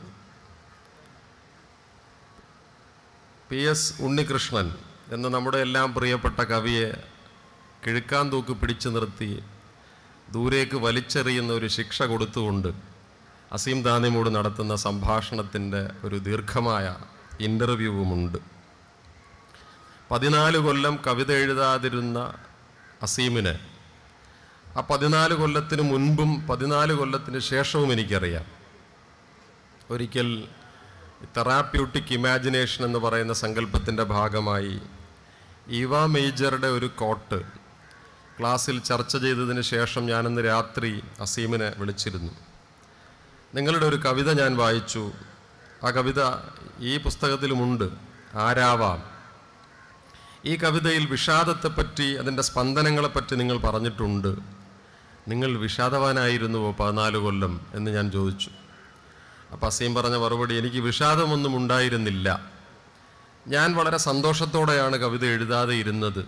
പി എസ് ഉണ്ണികൃഷ്ണൻ എന്ന നമ്മുടെ എല്ലാം പ്രിയപ്പെട്ട കവിയെ കിഴുക്കാൻ തൂക്ക് പിടിച്ചു നിർത്തി ദൂരേക്ക് വലിച്ചെറിയുന്ന ഒരു ശിക്ഷ കൊടുത്തുകൊണ്ട് അസീം ദാനിമോട് നടത്തുന്ന സംഭാഷണത്തിൻ്റെ ഒരു ദീർഘമായ ഇൻ്റർവ്യൂവുമുണ്ട് പതിനാല് കൊല്ലം കവിത എഴുതാതിരുന്ന അസീമിനെ ആ പതിനാല് കൊല്ലത്തിന് മുൻപും പതിനാല് കൊല്ലത്തിന് ശേഷവും എനിക്കറിയാം ഒരിക്കൽ തെറാപ്യൂട്ടിക് ഇമാജിനേഷൻ എന്ന് പറയുന്ന സങ്കല്പത്തിൻ്റെ ഭാഗമായി ഇവ മേജറുടെ ഒരു കോട്ട് ക്ലാസ്സിൽ ചർച്ച ചെയ്തതിന് ശേഷം ഞാനിന്ന് രാത്രി അസീമിനെ വിളിച്ചിരുന്നു നിങ്ങളുടെ ഒരു കവിത ഞാൻ വായിച്ചു ആ കവിത ഈ പുസ്തകത്തിലുമുണ്ട് ആരാവാം ഈ കവിതയിൽ വിഷാദത്തെപ്പറ്റി അതിൻ്റെ സ്പന്ദനങ്ങളെപ്പറ്റി നിങ്ങൾ പറഞ്ഞിട്ടുണ്ട് നിങ്ങൾ വിഷാദവാനായിരുന്നുവോ പതിനാല് കൊല്ലം എന്ന് ഞാൻ ചോദിച്ചു അപ്പം അസീം പറഞ്ഞ മറുപടി എനിക്ക് വിഷാദമൊന്നും ഉണ്ടായിരുന്നില്ല ഞാൻ വളരെ സന്തോഷത്തോടെയാണ് കവിത എഴുതാതെ ഇരുന്നത്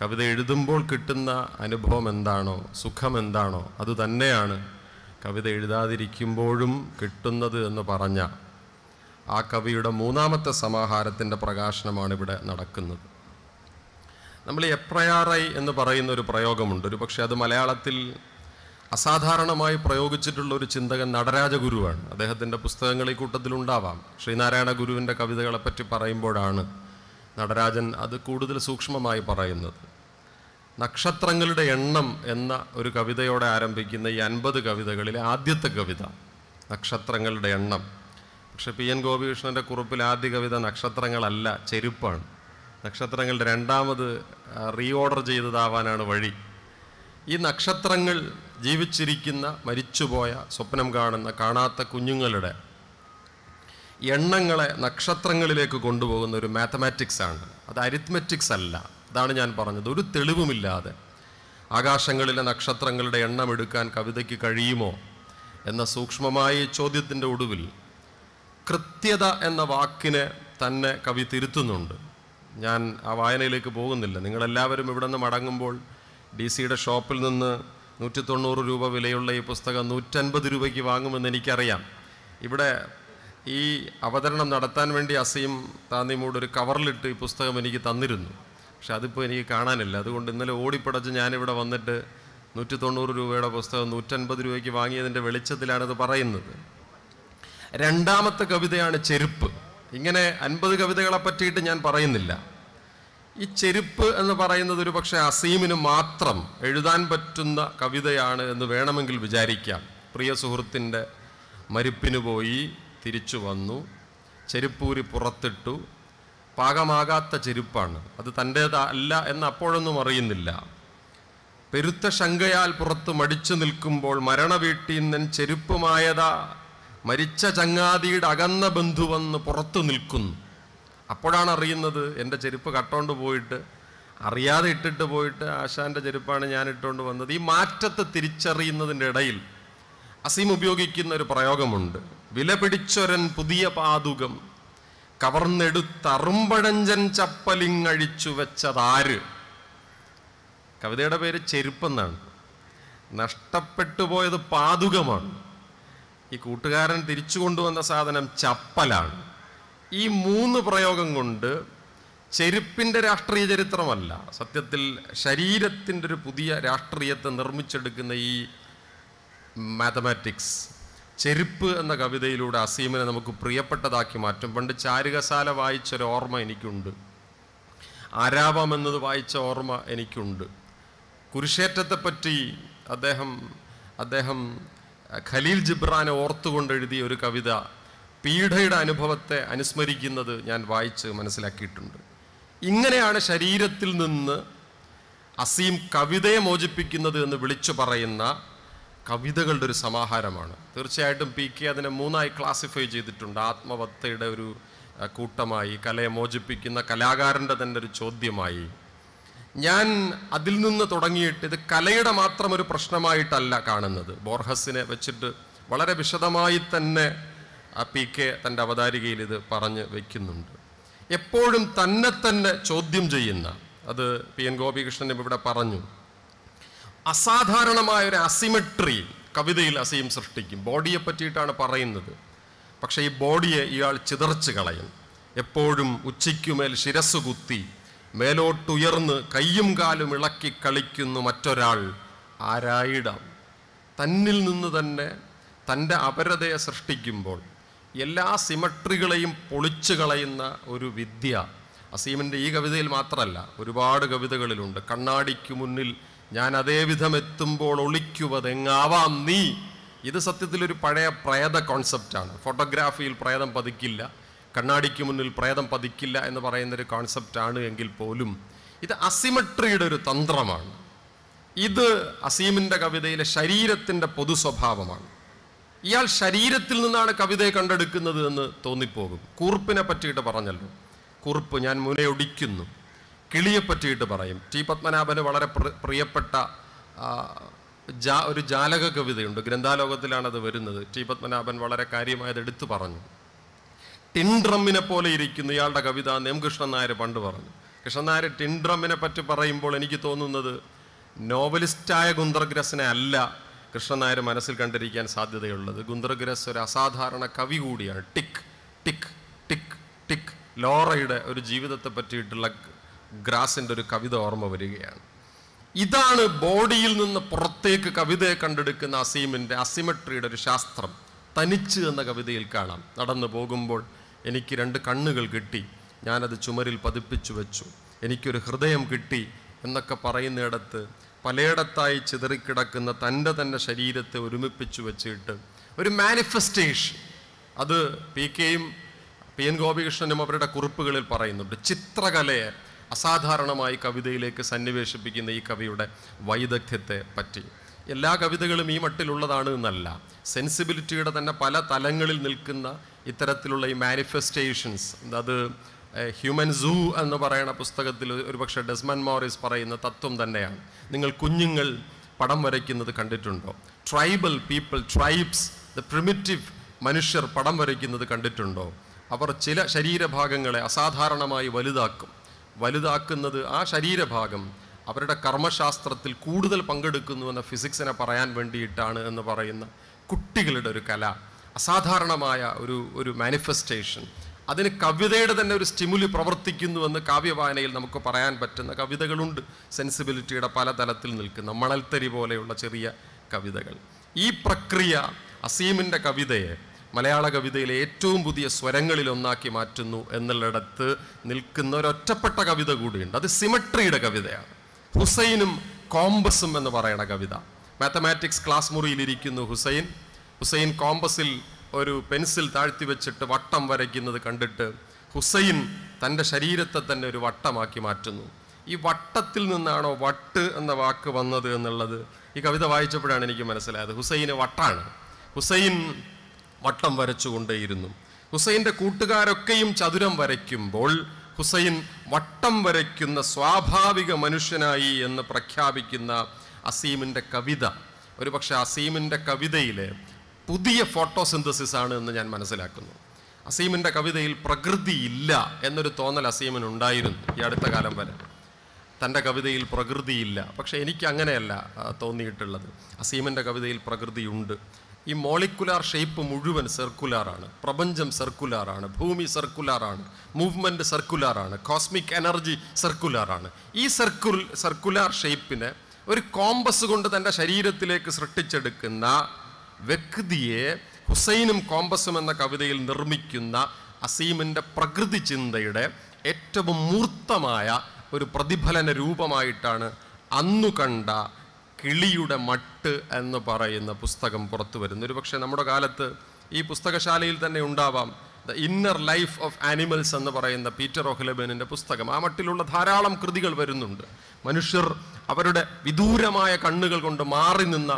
കവിത എഴുതുമ്പോൾ കിട്ടുന്ന അനുഭവം എന്താണോ സുഖം എന്താണോ അതുതന്നെയാണ് കവിത എഴുതാതിരിക്കുമ്പോഴും കിട്ടുന്നത് എന്ന് പറഞ്ഞ ആ കവിയുടെ മൂന്നാമത്തെ സമാഹാരത്തിൻ്റെ പ്രകാശനമാണ് ഇവിടെ നടക്കുന്നത് നമ്മൾ എപ്രയാറൈ എന്ന് പറയുന്ന ഒരു പ്രയോഗമുണ്ട് ഒരു പക്ഷേ അത് മലയാളത്തിൽ അസാധാരണമായി പ്രയോഗിച്ചിട്ടുള്ള ഒരു ചിന്തകൻ നടരാജഗുരുവാണ് അദ്ദേഹത്തിൻ്റെ പുസ്തകങ്ങൾ ഈ കൂട്ടത്തിലുണ്ടാവാം ശ്രീനാരായണ ഗുരുവിൻ്റെ കവിതകളെപ്പറ്റി പറയുമ്പോഴാണ് നടരാജൻ അത് കൂടുതൽ സൂക്ഷ്മമായി പറയുന്നത് നക്ഷത്രങ്ങളുടെ എണ്ണം എന്ന ഒരു കവിതയോടെ ആരംഭിക്കുന്ന ഈ അൻപത് കവിതകളിലെ ആദ്യത്തെ കവിത നക്ഷത്രങ്ങളുടെ എണ്ണം പക്ഷെ പി എൻ ഗോപികൃഷ്ണൻ്റെ കുറിപ്പിൽ ആദ്യ കവിത നക്ഷത്രങ്ങളല്ല ചെരുപ്പാണ് നക്ഷത്രങ്ങളുടെ രണ്ടാമത് റീ ഓർഡർ ചെയ്തതാവാനാണ് വഴി ഈ നക്ഷത്രങ്ങൾ ജീവിച്ചിരിക്കുന്ന മരിച്ചുപോയ സ്വപ്നം കാണുന്ന കാണാത്ത കുഞ്ഞുങ്ങളുടെ എണ്ണങ്ങളെ നക്ഷത്രങ്ങളിലേക്ക് കൊണ്ടുപോകുന്ന ഒരു മാത്തമാറ്റിക്സ് ആണ് അത് അരിത്മെറ്റിക്സ് അല്ല അതാണ് ഞാൻ പറഞ്ഞത് ഒരു തെളിവുമില്ലാതെ ആകാശങ്ങളിലെ നക്ഷത്രങ്ങളുടെ എണ്ണം എടുക്കാൻ കവിതയ്ക്ക് കഴിയുമോ എന്ന സൂക്ഷ്മമായ ചോദ്യത്തിൻ്റെ ഒടുവിൽ കൃത്യത എന്ന വാക്കിനെ തന്നെ കവി തിരുത്തുന്നുണ്ട് ഞാൻ ആ വായനയിലേക്ക് പോകുന്നില്ല നിങ്ങളെല്ലാവരും ഇവിടെ നിന്ന് മടങ്ങുമ്പോൾ ഡി സിയുടെ ഷോപ്പിൽ നിന്ന് നൂറ്റി തൊണ്ണൂറ് രൂപ വിലയുള്ള ഈ പുസ്തകം നൂറ്റൻപത് രൂപയ്ക്ക് വാങ്ങുമെന്ന് എനിക്കറിയാം ഇവിടെ ഈ അവതരണം നടത്താൻ വേണ്ടി അസീം താന്നിമൂട് ഒരു കവറിലിട്ട് ഈ പുസ്തകം എനിക്ക് തന്നിരുന്നു പക്ഷെ അതിപ്പോൾ എനിക്ക് കാണാനില്ല അതുകൊണ്ട് ഇന്നലെ ഓടിപ്പടച്ച് ഞാനിവിടെ വന്നിട്ട് നൂറ്റി തൊണ്ണൂറ് രൂപയുടെ പുസ്തകം നൂറ്റൻപത് രൂപയ്ക്ക് വാങ്ങിയതിൻ്റെ വെളിച്ചത്തിലാണിത് പറയുന്നത് രണ്ടാമത്തെ കവിതയാണ് ചെരുപ്പ് ഇങ്ങനെ അൻപത് കവിതകളെ പറ്റിയിട്ട് ഞാൻ പറയുന്നില്ല ഈ ചെരുപ്പ് എന്ന് പറയുന്നത് ഒരു പക്ഷേ അസീമിന് മാത്രം എഴുതാൻ പറ്റുന്ന കവിതയാണ് എന്ന് വേണമെങ്കിൽ വിചാരിക്കാം പ്രിയ സുഹൃത്തിൻ്റെ മരിപ്പിന് പോയി തിരിച്ചു വന്നു ചെരുപ്പൂരി പുറത്തിട്ടു പാകമാകാത്ത ചെരുപ്പാണ് അത് തൻ്റേതല്ല എന്ന് അപ്പോഴൊന്നും അറിയുന്നില്ല പെരുത്ത ശങ്കയാൽ പുറത്ത് മടിച്ചു നിൽക്കുമ്പോൾ മരണവീട്ടിൽ നിന്ന് ചെരുപ്പുമായതാ മരിച്ച ചങ്ങാതിയുടെ അകന്ന ബന്ധുവന്ന് പുറത്തു നിൽക്കുന്നു അപ്പോഴാണ് അറിയുന്നത് എൻ്റെ ചെരുപ്പ് കട്ടോണ്ട് പോയിട്ട് അറിയാതെ ഇട്ടിട്ട് പോയിട്ട് ആശാൻ്റെ ചെരുപ്പാണ് ഞാൻ ഇട്ടുകൊണ്ട് വന്നത് ഈ മാറ്റത്തെ തിരിച്ചറിയുന്നതിൻ്റെ ഇടയിൽ അസീം ഉപയോഗിക്കുന്ന ഒരു പ്രയോഗമുണ്ട് വില പിടിച്ചൊരൻ പുതിയ പാതുകം കവർന്നെടുത്തറുമ്പഴഞ്ചൻ ചപ്പലിങ്ങഴിച്ചു വെച്ചതാര് കവിതയുടെ പേര് ചെരുപ്പെന്നാണ് നഷ്ടപ്പെട്ടു പോയത് പാതുകമാണ് ഈ കൂട്ടുകാരൻ തിരിച്ചു കൊണ്ടുവന്ന സാധനം ചപ്പലാണ് ഈ മൂന്ന് പ്രയോഗം കൊണ്ട് ചെരുപ്പിൻ്റെ രാഷ്ട്രീയ ചരിത്രമല്ല സത്യത്തിൽ ശരീരത്തിൻ്റെ ഒരു പുതിയ രാഷ്ട്രീയത്തെ നിർമ്മിച്ചെടുക്കുന്ന ഈ മാത്തമാറ്റിക്സ് ചെരുപ്പ് എന്ന കവിതയിലൂടെ അസീമിനെ നമുക്ക് പ്രിയപ്പെട്ടതാക്കി മാറ്റും പണ്ട് ചാരുകശാല വായിച്ചൊരു ഓർമ്മ എനിക്കുണ്ട് ആരാപം എന്നത് വായിച്ച ഓർമ്മ എനിക്കുണ്ട് കുരുക്ഷേറ്റത്തെപ്പറ്റി അദ്ദേഹം അദ്ദേഹം ഖലീൽ ജിബ്രാനെ ഓർത്തുകൊണ്ട് എഴുതിയ ഒരു കവിത പീഡയുടെ അനുഭവത്തെ അനുസ്മരിക്കുന്നത് ഞാൻ വായിച്ച് മനസ്സിലാക്കിയിട്ടുണ്ട് ഇങ്ങനെയാണ് ശരീരത്തിൽ നിന്ന് അസീം കവിതയെ മോചിപ്പിക്കുന്നത് എന്ന് വിളിച്ചു പറയുന്ന കവിതകളുടെ ഒരു സമാഹാരമാണ് തീർച്ചയായിട്ടും പി കെ അതിനെ മൂന്നായി ക്ലാസിഫൈ ചെയ്തിട്ടുണ്ട് ആത്മവത്തയുടെ ഒരു കൂട്ടമായി കലയെ മോചിപ്പിക്കുന്ന കലാകാരൻ്റെ തന്നെ ഒരു ചോദ്യമായി ഞാൻ അതിൽ നിന്ന് തുടങ്ങിയിട്ട് ഇത് കലയുടെ മാത്രം ഒരു പ്രശ്നമായിട്ടല്ല കാണുന്നത് ബോർഹസിനെ വെച്ചിട്ട് വളരെ വിശദമായി തന്നെ ആ പി കെ തൻ്റെ അവതാരികയിൽ ഇത് പറഞ്ഞ് വയ്ക്കുന്നുണ്ട് എപ്പോഴും തന്നെ തന്നെ ചോദ്യം ചെയ്യുന്ന അത് പി എൻ ഗോപികൃഷ്ണൻ ഇവിടെ പറഞ്ഞു അസാധാരണമായ ഒരു അസിമെട്രി കവിതയിൽ അസീം സൃഷ്ടിക്കും ബോഡിയെ പറ്റിയിട്ടാണ് പറയുന്നത് പക്ഷേ ഈ ബോഡിയെ ഇയാൾ ചിതറച്ച് കളയും എപ്പോഴും ഉച്ചയ്ക്കുമേൽ ശിരസ് കുത്തി മേലോട്ടുയർന്ന് കയ്യും കാലും ഇളക്കി കളിക്കുന്ന മറ്റൊരാൾ ആരായിടാം തന്നിൽ നിന്ന് തന്നെ തൻ്റെ അപരതയെ സൃഷ്ടിക്കുമ്പോൾ എല്ലാ സിമട്രികളെയും പൊളിച്ചു കളയുന്ന ഒരു വിദ്യ അസീമിൻ്റെ ഈ കവിതയിൽ മാത്രമല്ല ഒരുപാട് കവിതകളിലുണ്ട് കണ്ണാടിക്ക് മുന്നിൽ ഞാൻ അതേ വിധം എത്തുമ്പോൾ ഒളിക്കുവതെങ്ങാവാം നീ ഇത് സത്യത്തിൽ ഒരു പഴയ പ്രേത കോൺസെപ്റ്റാണ് ഫോട്ടോഗ്രാഫിയിൽ പ്രേതം പതിക്കില്ല കണ്ണാടിക്ക് മുന്നിൽ പ്രേതം പതിക്കില്ല എന്ന് പറയുന്നൊരു കോൺസെപ്റ്റാണ് എങ്കിൽ പോലും ഇത് അസിമട്രിയുടെ ഒരു തന്ത്രമാണ് ഇത് അസീമിൻ്റെ കവിതയിലെ ശരീരത്തിൻ്റെ പൊതു സ്വഭാവമാണ് ഇയാൾ ശരീരത്തിൽ നിന്നാണ് കവിതയെ കണ്ടെടുക്കുന്നത് എന്ന് തോന്നിപ്പോകും കുറുപ്പിനെ പറ്റിയിട്ട് പറഞ്ഞല്ലോ കുറുപ്പ് ഞാൻ മുനയൊടിക്കുന്നു കിളിയെ പറ്റിയിട്ട് പറയും ടി പത്മനാഭന് വളരെ പ്രിയപ്പെട്ട ജാ ഒരു ജാലക കവിതയുണ്ട് ഗ്രന്ഥാലോകത്തിലാണത് വരുന്നത് ടി പത്മനാഭൻ വളരെ കാര്യമായത് എടുത്തു പറഞ്ഞു ടിൻഡ്രമ്മിനെ പോലെ ഇരിക്കുന്നു ഇയാളുടെ കവിത നേംകൃഷ്ണൻ നായർ പണ്ട് പറഞ്ഞു കൃഷ്ണൻ നായർ ടിൻഡ്രമ്മിനെ പറ്റി പറയുമ്പോൾ എനിക്ക് തോന്നുന്നത് നോവലിസ്റ്റായ ഗുന്ദർഗ്രസിനെ അല്ല കൃഷ്ണനായർ മനസ്സിൽ കണ്ടിരിക്കാൻ സാധ്യതയുള്ളത് ഗുന്ദ്രഗ്രസ് ഒരു അസാധാരണ കവി കൂടിയാണ് ടിക് ടിക് ടിക് ടിക് ലോറയുടെ ഒരു ജീവിതത്തെ പറ്റിയിട്ടുള്ള ഗ്രാസിൻ്റെ ഒരു കവിത ഓർമ്മ വരികയാണ് ഇതാണ് ബോഡിയിൽ നിന്ന് പുറത്തേക്ക് കവിതയെ കണ്ടെടുക്കുന്ന അസീമിൻ്റെ അസിമെട്രിയുടെ ഒരു ശാസ്ത്രം തനിച്ച് എന്ന കവിതയിൽ കാണാം നടന്നു പോകുമ്പോൾ എനിക്ക് രണ്ട് കണ്ണുകൾ കിട്ടി ഞാനത് ചുമരിൽ പതിപ്പിച്ചു വെച്ചു എനിക്കൊരു ഹൃദയം കിട്ടി എന്നൊക്കെ പറയുന്നിടത്ത് പലയിടത്തായി ചിതറിക്കിടക്കുന്ന തൻ്റെ തന്നെ ശരീരത്തെ ഒരുമിപ്പിച്ചു വെച്ചിട്ട് ഒരു മാനിഫെസ്റ്റേഷൻ അത് പി കെയും പി എൻ ഗോപികൃഷ്ണനും അവരുടെ കുറിപ്പുകളിൽ പറയുന്നുണ്ട് ചിത്രകലയെ അസാധാരണമായി കവിതയിലേക്ക് സന്നിവേശിപ്പിക്കുന്ന ഈ കവിയുടെ വൈദഗ്ധ്യത്തെ പറ്റി എല്ലാ കവിതകളും ഈ മട്ടിലുള്ളതാണ് എന്നല്ല സെൻസിബിലിറ്റിയുടെ തന്നെ പല തലങ്ങളിൽ നിൽക്കുന്ന ഇത്തരത്തിലുള്ള ഈ മാനിഫെസ്റ്റേഷൻസ് അത് ഹ്യൂമൻ സൂ എന്ന് പറയുന്ന പുസ്തകത്തിൽ ഒരുപക്ഷെ ഡെസ്മൻ മോറിസ് പറയുന്ന തത്വം തന്നെയാണ് നിങ്ങൾ കുഞ്ഞുങ്ങൾ പടം വരയ്ക്കുന്നത് കണ്ടിട്ടുണ്ടോ tribal people tribes the primitive മനുഷ്യർ പടം വരയ്ക്കുന്നത് കണ്ടിട്ടുണ്ടോ അവർ ചില ശരീരഭാഗങ്ങളെ അസാധാരണമായി വലുതാക്കും വലുതാക്കുന്നത് ആ ശരീരഭാഗം അവരുടെ കർമ്മശാസ്ത്രത്തിൽ കൂടുതൽ പങ്കെടുക്കുന്നു എന്ന ഫിസിക്സിനെ പറയാൻ വേണ്ടിയിട്ടാണ് എന്ന് പറയുന്ന കുട്ടികളുടെ ഒരു കല അസാധാരണമായ ഒരു ഒരു മാനിഫെസ്റ്റേഷൻ അതിന് കവിതയുടെ തന്നെ ഒരു സ്റ്റിമുലി പ്രവർത്തിക്കുന്നുവെന്ന് കാവ്യവായനയിൽ നമുക്ക് പറയാൻ പറ്റുന്ന കവിതകളുണ്ട് സെൻസിബിലിറ്റിയുടെ പല തലത്തിൽ നിൽക്കുന്ന മണൽത്തരി പോലെയുള്ള ചെറിയ കവിതകൾ ഈ പ്രക്രിയ അസീമിൻ്റെ കവിതയെ മലയാള കവിതയിലെ ഏറ്റവും പുതിയ സ്വരങ്ങളിലൊന്നാക്കി മാറ്റുന്നു എന്നുള്ളിടത്ത് നിൽക്കുന്ന ഒരു ഒറ്റപ്പെട്ട കവിത കൂടിയുണ്ട് അത് സിമട്രിയുടെ കവിതയാണ് ഹുസൈനും കോമ്പസും എന്ന് പറയുന്ന കവിത മാത്തമാറ്റിക്സ് ക്ലാസ് മുറിയിലിരിക്കുന്നു ഹുസൈൻ ഹുസൈൻ കോമ്പസിൽ ഒരു പെൻസിൽ താഴ്ത്തി വെച്ചിട്ട് വട്ടം വരയ്ക്കുന്നത് കണ്ടിട്ട് ഹുസൈൻ തൻ്റെ ശരീരത്തെ തന്നെ ഒരു വട്ടമാക്കി മാറ്റുന്നു ഈ വട്ടത്തിൽ നിന്നാണോ വട്ട് എന്ന വാക്ക് വന്നത് എന്നുള്ളത് ഈ കവിത വായിച്ചപ്പോഴാണ് എനിക്ക് മനസ്സിലായത് ഹുസൈന് വട്ടാണ് ഹുസൈൻ വട്ടം കൊണ്ടേയിരുന്നു ഹുസൈൻ്റെ കൂട്ടുകാരൊക്കെയും ചതുരം വരയ്ക്കുമ്പോൾ ഹുസൈൻ വട്ടം വരയ്ക്കുന്ന സ്വാഭാവിക മനുഷ്യനായി എന്ന് പ്രഖ്യാപിക്കുന്ന അസീമിൻ്റെ കവിത ഒരുപക്ഷെ അസീമിൻ്റെ കവിതയിലെ പുതിയ ഫോട്ടോസിന്തസിസ് ആണ് എന്ന് ഞാൻ മനസ്സിലാക്കുന്നു അസീമിൻ്റെ കവിതയിൽ പ്രകൃതി ഇല്ല എന്നൊരു തോന്നൽ അസീമിന് ഉണ്ടായിരുന്നു ഈ അടുത്ത കാലം വരെ തൻ്റെ കവിതയിൽ പ്രകൃതി ഇല്ല പക്ഷേ എനിക്ക് അങ്ങനെയല്ല തോന്നിയിട്ടുള്ളത് അസീമിൻ്റെ കവിതയിൽ പ്രകൃതിയുണ്ട് ഈ മോളിക്കുലാർ ഷേപ്പ് മുഴുവൻ സർക്കുലാറാണ് പ്രപഞ്ചം സർക്കുലാറാണ് ഭൂമി സർക്കുലാറാണ് മൂവ്മെൻ്റ് സർക്കുലാറാണ് കോസ്മിക് എനർജി സർക്കുലാറാണ് ഈ സർക്കുൽ സർക്കുലാർ ഷേപ്പിനെ ഒരു കോമ്പസ് കൊണ്ട് തൻ്റെ ശരീരത്തിലേക്ക് സൃഷ്ടിച്ചെടുക്കുന്ന വ്യക്തിയെ ഹുസൈനും കോമ്പസും എന്ന കവിതയിൽ നിർമ്മിക്കുന്ന അസീമിൻ്റെ പ്രകൃതി ചിന്തയുടെ ഏറ്റവും മൂർത്തമായ ഒരു പ്രതിഫലന രൂപമായിട്ടാണ് അന്നു കണ്ട കിളിയുടെ മട്ട് എന്ന് പറയുന്ന പുസ്തകം പുറത്തു വരുന്നു ഒരു പക്ഷേ നമ്മുടെ കാലത്ത് ഈ പുസ്തകശാലയിൽ തന്നെ ഉണ്ടാവാം the inner life of animals എന്ന് പറയുന്ന പീറ്റർ ഒഹ്ലബനിൻ്റെ പുസ്തകം ആ മട്ടിലുള്ള ധാരാളം കൃതികൾ വരുന്നുണ്ട് മനുഷ്യർ അവരുടെ വിദൂരമായ കണ്ണുകൾ കൊണ്ട് മാറി നിന്ന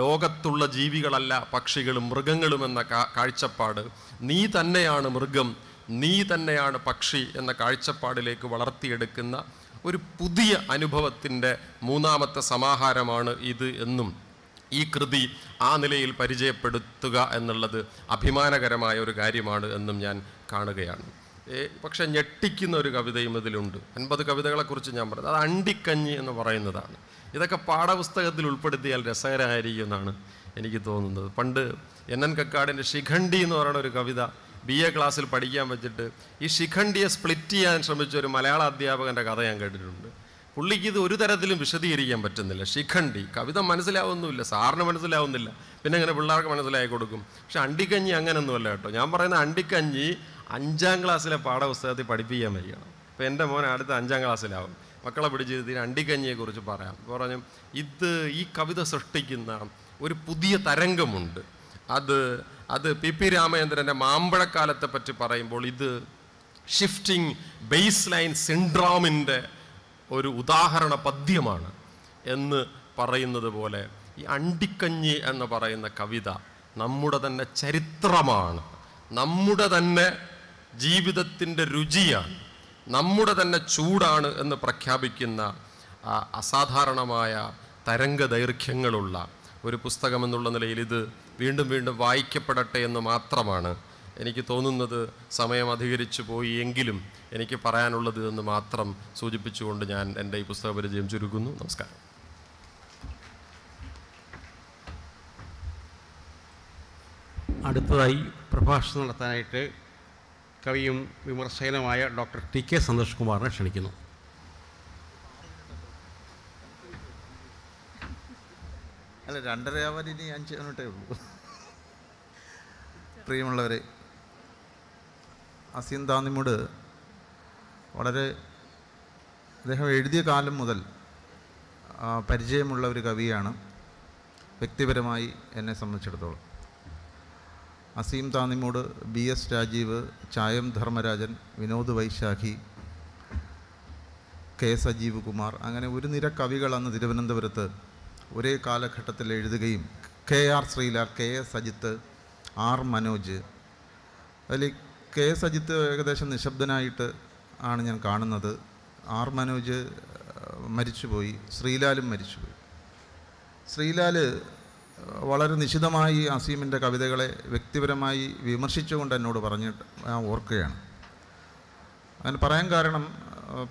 ലോകത്തുള്ള ജീവികളല്ല പക്ഷികളും മൃഗങ്ങളും എന്ന കാഴ്ചപ്പാട് നീ തന്നെയാണ് മൃഗം നീ തന്നെയാണ് പക്ഷി എന്ന കാഴ്ചപ്പാടിലേക്ക് വളർത്തിയെടുക്കുന്ന ഒരു പുതിയ അനുഭവത്തിൻ്റെ മൂന്നാമത്തെ സമാഹാരമാണ് ഇത് എന്നും ഈ കൃതി ആ നിലയിൽ പരിചയപ്പെടുത്തുക എന്നുള്ളത് അഭിമാനകരമായ ഒരു കാര്യമാണ് എന്നും ഞാൻ കാണുകയാണ് പക്ഷെ ഞെട്ടിക്കുന്ന ഒരു കവിതയും ഇതിലുണ്ട് അൻപത് കവിതകളെക്കുറിച്ച് ഞാൻ പറഞ്ഞത് അത് അണ്ടിക്കഞ്ഞി എന്ന് പറയുന്നതാണ് ഇതൊക്കെ പാഠപുസ്തകത്തിൽ ഉൾപ്പെടുത്തിയാൽ രസകരമായിരിക്കും എന്നാണ് എനിക്ക് തോന്നുന്നത് പണ്ട് എൻ എൻ കക്കാടിൻ്റെ ശിഖണ്ഡി എന്ന് പറയുന്ന ഒരു കവിത ബി എ ക്ലാസ്സിൽ പഠിക്കാൻ വെച്ചിട്ട് ഈ ശിഖണ്ഡിയെ സ്പ്ലിറ്റ് ചെയ്യാൻ ശ്രമിച്ച ഒരു മലയാള അധ്യാപകൻ്റെ കഥ ഞാൻ കേട്ടിട്ടുണ്ട് പുള്ളിക്ക് ഇത് ഒരു തരത്തിലും വിശദീകരിക്കാൻ പറ്റുന്നില്ല ശിഖണ്ഡി കവിത മനസ്സിലാവുന്നില്ല സാറിന് മനസ്സിലാവുന്നില്ല പിന്നെ അങ്ങനെ പിള്ളേർക്ക് മനസ്സിലാക്കി കൊടുക്കും പക്ഷെ അണ്ടിക്കഞ്ഞി അങ്ങനെയൊന്നുമല്ല കേട്ടോ ഞാൻ പറയുന്ന അണ്ടിക്കഞ്ഞി അഞ്ചാം ക്ലാസ്സിലെ പാഠപുസ്തകത്തിൽ പഠിപ്പിക്കാൻ വരികയാണ് അപ്പോൾ എൻ്റെ മോൻ അടുത്ത അഞ്ചാം ക്ലാസ്സിലാവും മക്കളെ പിടിച്ചിരുത്തിന് അണ്ടിക്കഞ്ഞിയെക്കുറിച്ച് പറയാം പറഞ്ഞു ഇത് ഈ കവിത സൃഷ്ടിക്കുന്ന ഒരു പുതിയ തരംഗമുണ്ട് അത് അത് പി പി രാമചന്ദ്രൻ്റെ മാമ്പഴക്കാലത്തെ പറ്റി പറയുമ്പോൾ ഇത് ഷിഫ്റ്റിംഗ് ബേസ് ലൈൻ സിൻഡ്രോമിൻ്റെ ഒരു ഉദാഹരണ പദ്യമാണ് എന്ന് പറയുന്നത് പോലെ ഈ അണ്ടിക്കഞ്ഞി എന്ന് പറയുന്ന കവിത നമ്മുടെ തന്നെ ചരിത്രമാണ് നമ്മുടെ തന്നെ ജീവിതത്തിൻ്റെ രുചിയാണ് നമ്മുടെ തന്നെ ചൂടാണ് എന്ന് പ്രഖ്യാപിക്കുന്ന അസാധാരണമായ തരംഗ ദൈർഘ്യങ്ങളുള്ള ഒരു പുസ്തകം എന്നുള്ള നിലയിൽ ഇത് വീണ്ടും വീണ്ടും വായിക്കപ്പെടട്ടെ എന്ന് മാത്രമാണ് എനിക്ക് തോന്നുന്നത് സമയം അധികരിച്ചു പോയി എങ്കിലും എനിക്ക് പറയാനുള്ളത് എന്ന് മാത്രം സൂചിപ്പിച്ചുകൊണ്ട് ഞാൻ എൻ്റെ ഈ പുസ്തക പരിചയം ചുരുക്കുന്നു നമസ്കാരം അടുത്തതായി പ്രഭാഷണം നടത്താനായിട്ട് കവിയും വിമർശകനുമായ ഡോക്ടർ ടി കെ സന്തോഷ് കുമാറിനെ ക്ഷണിക്കുന്നു അല്ല രണ്ടര ആവാൻ ഇനി അഞ്ച് മിനിറ്റേ ഉള്ളൂ പ്രിയമുള്ളവരെ അസീം താന്നിമോട് വളരെ അദ്ദേഹം എഴുതിയ കാലം മുതൽ പരിചയമുള്ള ഒരു കവിയാണ് വ്യക്തിപരമായി എന്നെ സംബന്ധിച്ചിടത്തോളം Aseem Thannimoodu B S Rajeev Chayam Dharmarajan Vinod Vaishakhi K Sajeev Kumar അങ്ങനെ ഒരു നിര കവികൾ അന്ന് തിരുവനന്തപുരത്ത് ഒരേ കാലഘട്ടത്തിൽ എഴുതുകയും K R Sreela K S Ajith R Manoj അതിൽ കെ എസ് അജിത്ത് ഏകദേശം നിശബ്ദനായിട്ട് ആണ് ഞാൻ കാണുന്നത് ആർ മനോജ് മരിച്ചുപോയി ശ്രീലാലും മരിച്ചുപോയി ശ്രീലാൽ വളരെ നിശിതമായി അസീമിൻ്റെ കവിതകളെ വ്യക്തിപരമായി വിമർശിച്ചുകൊണ്ട് എന്നോട് പറഞ്ഞിട്ട് ഞാൻ ഓർക്കുകയാണ് അതിന് പറയാൻ കാരണം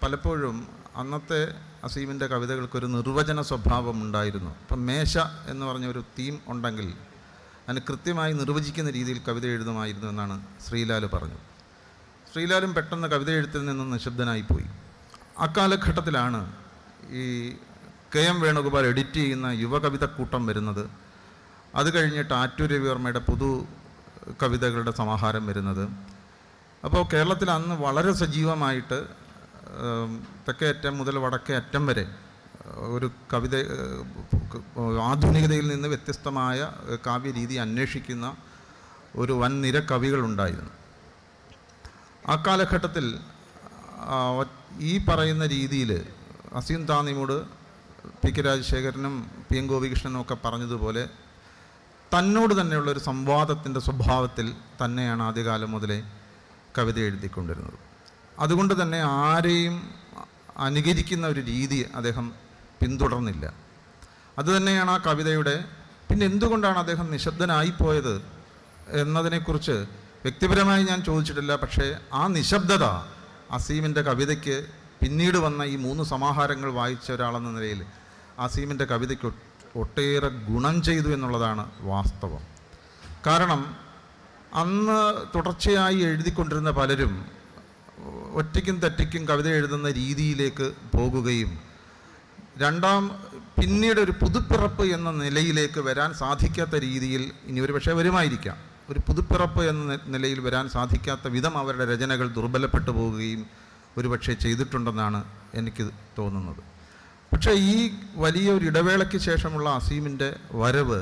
പലപ്പോഴും അന്നത്തെ അസീമിൻ്റെ കവിതകൾക്കൊരു നിർവചന സ്വഭാവം ഉണ്ടായിരുന്നു ഇപ്പം മേശ എന്ന് പറഞ്ഞ ഒരു തീം ഉണ്ടെങ്കിൽ അതിന് കൃത്യമായി നിർവചിക്കുന്ന രീതിയിൽ കവിത എഴുതുമായിരുന്നു എന്നാണ് ശ്രീലാൽ പറഞ്ഞത് ശ്രീലാലും പെട്ടെന്ന് കവിത എഴുത്തിൽ നിന്നും നിശബ്ദനായിപ്പോയി അക്കാലഘട്ടത്തിലാണ് ഈ കെ എം വേണുഗോപാൽ എഡിറ്റ് ചെയ്യുന്ന യുവകവിതക്കൂട്ടം വരുന്നത് അത് കഴിഞ്ഞിട്ട് ആറ്റൂർ പുതു കവിതകളുടെ സമാഹാരം വരുന്നത് അപ്പോൾ കേരളത്തിൽ അന്ന് വളരെ സജീവമായിട്ട് തെക്കേ അറ്റം മുതൽ വടക്കേ അറ്റം വരെ ഒരു കവിത ആധുനികതയിൽ നിന്ന് വ്യത്യസ്തമായ കാവ്യരീതി അന്വേഷിക്കുന്ന ഒരു വൻനിര കവികളുണ്ടായിരുന്നു ആ കാലഘട്ടത്തിൽ ഈ പറയുന്ന രീതിയിൽ അസീം താനിമോട് പി കെ രാജശേഖരനും പി എൻ ഗോപികൃഷ്ണനും ഒക്കെ പറഞ്ഞതുപോലെ തന്നോട് തന്നെയുള്ള ഒരു സംവാദത്തിൻ്റെ സ്വഭാവത്തിൽ തന്നെയാണ് ആദ്യകാലം മുതലേ കവിത എഴുതിക്കൊണ്ടിരുന്നത് അതുകൊണ്ട് തന്നെ ആരെയും അനുകരിക്കുന്ന ഒരു രീതി അദ്ദേഹം പിന്തുടർന്നില്ല അതുതന്നെയാണ് ആ കവിതയുടെ പിന്നെ എന്തുകൊണ്ടാണ് അദ്ദേഹം നിശബ്ദനായിപ്പോയത് എന്നതിനെക്കുറിച്ച് വ്യക്തിപരമായി ഞാൻ ചോദിച്ചിട്ടില്ല പക്ഷേ ആ നിശബ്ദത അസീമിൻ്റെ കവിതയ്ക്ക് പിന്നീട് വന്ന ഈ മൂന്ന് സമാഹാരങ്ങൾ വായിച്ച ഒരാളെന്ന നിലയിൽ അസീമിൻ്റെ കവിതയ്ക്ക് ഒട്ടേറെ ഗുണം ചെയ്തു എന്നുള്ളതാണ് വാസ്തവം കാരണം അന്ന് തുടർച്ചയായി എഴുതിക്കൊണ്ടിരുന്ന പലരും ഒറ്റയ്ക്കും തെറ്റയ്ക്കും കവിത എഴുതുന്ന രീതിയിലേക്ക് പോകുകയും രണ്ടാം പിന്നീട് ഒരു പുതുപ്പിറപ്പ് എന്ന നിലയിലേക്ക് വരാൻ സാധിക്കാത്ത രീതിയിൽ ഇനി ഒരു പക്ഷേ വരുമായിരിക്കാം ഒരു പുതുപ്പിറപ്പ് എന്ന നിലയിൽ വരാൻ സാധിക്കാത്ത വിധം അവരുടെ രചനകൾ ദുർബലപ്പെട്ടു പോവുകയും ഒരുപക്ഷെ ചെയ്തിട്ടുണ്ടെന്നാണ് എനിക്ക് തോന്നുന്നത് പക്ഷേ ഈ വലിയ ഒരു ഇടവേളയ്ക്ക് ശേഷമുള്ള അസീമിൻ്റെ വരവ്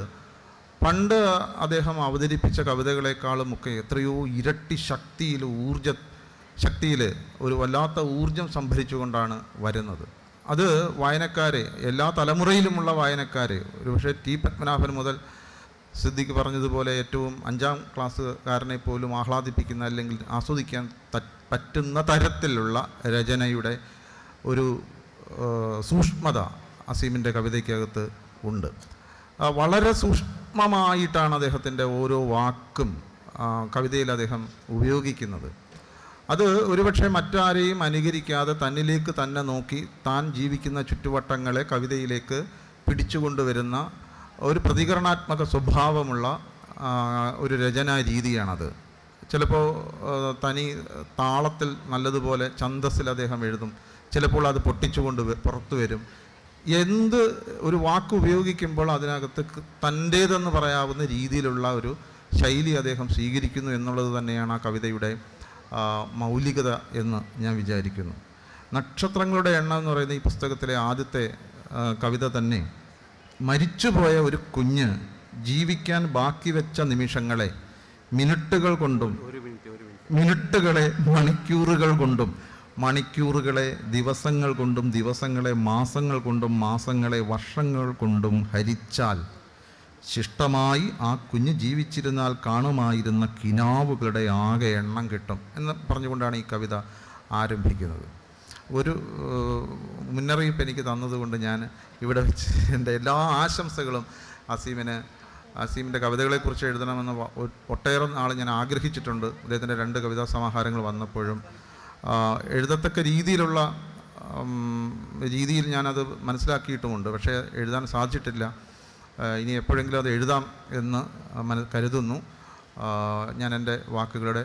പണ്ട് അദ്ദേഹം അവതരിപ്പിച്ച കവിതകളെക്കാളും ഒക്കെ എത്രയോ ഇരട്ടി ശക്തിയിൽ ഊർജ ശക്തിയിൽ ഒരു വല്ലാത്ത ഊർജം സംഭരിച്ചുകൊണ്ടാണ് വരുന്നത് അത് വായനക്കാരെ എല്ലാ തലമുറയിലുമുള്ള വായനക്കാരെ ഒരുപക്ഷെ ടി പത്മനാഭൻ മുതൽ സിദ്ദിഖ് പറഞ്ഞതുപോലെ ഏറ്റവും അഞ്ചാം ക്ലാസ്സുകാരനെ പോലും ആഹ്ലാദിപ്പിക്കുന്ന അല്ലെങ്കിൽ ആസ്വദിക്കാൻ പറ്റുന്ന തരത്തിലുള്ള രചനയുടെ ഒരു സൂക്ഷ്മത അസീമിൻ്റെ കവിതയ്ക്കകത്ത് ഉണ്ട് വളരെ സൂക്ഷ്മമായിട്ടാണ് അദ്ദേഹത്തിൻ്റെ ഓരോ വാക്കും കവിതയിൽ അദ്ദേഹം ഉപയോഗിക്കുന്നത് അത് ഒരുപക്ഷെ മറ്റാരെയും അനുകരിക്കാതെ തന്നിലേക്ക് തന്നെ നോക്കി താൻ ജീവിക്കുന്ന ചുറ്റുവട്ടങ്ങളെ കവിതയിലേക്ക് പിടിച്ചുകൊണ്ടുവരുന്ന ഒരു പ്രതികരണാത്മക സ്വഭാവമുള്ള ഒരു രചനാ രീതിയാണത് ചിലപ്പോൾ തനി താളത്തിൽ നല്ലതുപോലെ ഛന്ദസ്സിൽ അദ്ദേഹം എഴുതും ചിലപ്പോൾ അത് പൊട്ടിച്ചുകൊണ്ട് പുറത്തു വരും എന്ത് ഒരു വാക്ക് ഉപയോഗിക്കുമ്പോൾ അതിനകത്ത് തൻ്റേതെന്ന് പറയാവുന്ന രീതിയിലുള്ള ഒരു ശൈലി അദ്ദേഹം സ്വീകരിക്കുന്നു എന്നുള്ളത് തന്നെയാണ് ആ കവിതയുടെ മൗലികത എന്ന് ഞാൻ വിചാരിക്കുന്നു നക്ഷത്രങ്ങളുടെ എണ്ണം എന്ന് പറയുന്ന ഈ പുസ്തകത്തിലെ ആദ്യത്തെ കവിത തന്നെ മരിച്ചുപോയ ഒരു കുഞ്ഞ് ജീവിക്കാൻ ബാക്കി വെച്ച നിമിഷങ്ങളെ മിനിറ്റുകൾ കൊണ്ടും മിനിറ്റുകളെ മണിക്കൂറുകൾ കൊണ്ടും മണിക്കൂറുകളെ ദിവസങ്ങൾ കൊണ്ടും ദിവസങ്ങളെ മാസങ്ങൾ കൊണ്ടും മാസങ്ങളെ വർഷങ്ങൾ കൊണ്ടും ഹരിച്ചാൽ ശിഷ്ടമായി ആ കുഞ്ഞ് ജീവിച്ചിരുന്നാൽ കാണുമായിരുന്ന കിനാവുകളുടെ ആകെ എണ്ണം കിട്ടും എന്ന് പറഞ്ഞുകൊണ്ടാണ് ഈ കവിത ആരംഭിക്കുന്നത് ഒരു മുന്നറിയിപ്പ് എനിക്ക് തന്നതുകൊണ്ട് ഞാൻ ഇവിടെ വെച്ച് എൻ്റെ എല്ലാ ആശംസകളും അസീമിന് അസീമിൻ്റെ കവിതകളെക്കുറിച്ച് എഴുതണമെന്ന് ഒട്ടേറെ നാൾ ഞാൻ ആഗ്രഹിച്ചിട്ടുണ്ട് അദ്ദേഹത്തിൻ്റെ രണ്ട് കവിതാ സമാഹാരങ്ങൾ വന്നപ്പോഴും എഴുതത്തക്ക രീതിയിലുള്ള രീതിയിൽ ഞാനത് മനസ്സിലാക്കിയിട്ടുമുണ്ട് പക്ഷേ എഴുതാൻ സാധിച്ചിട്ടില്ല ഇനി എപ്പോഴെങ്കിലും അത് എഴുതാം എന്ന് മന കരുതുന്നു ഞാൻ എൻ്റെ വാക്കുകളുടെ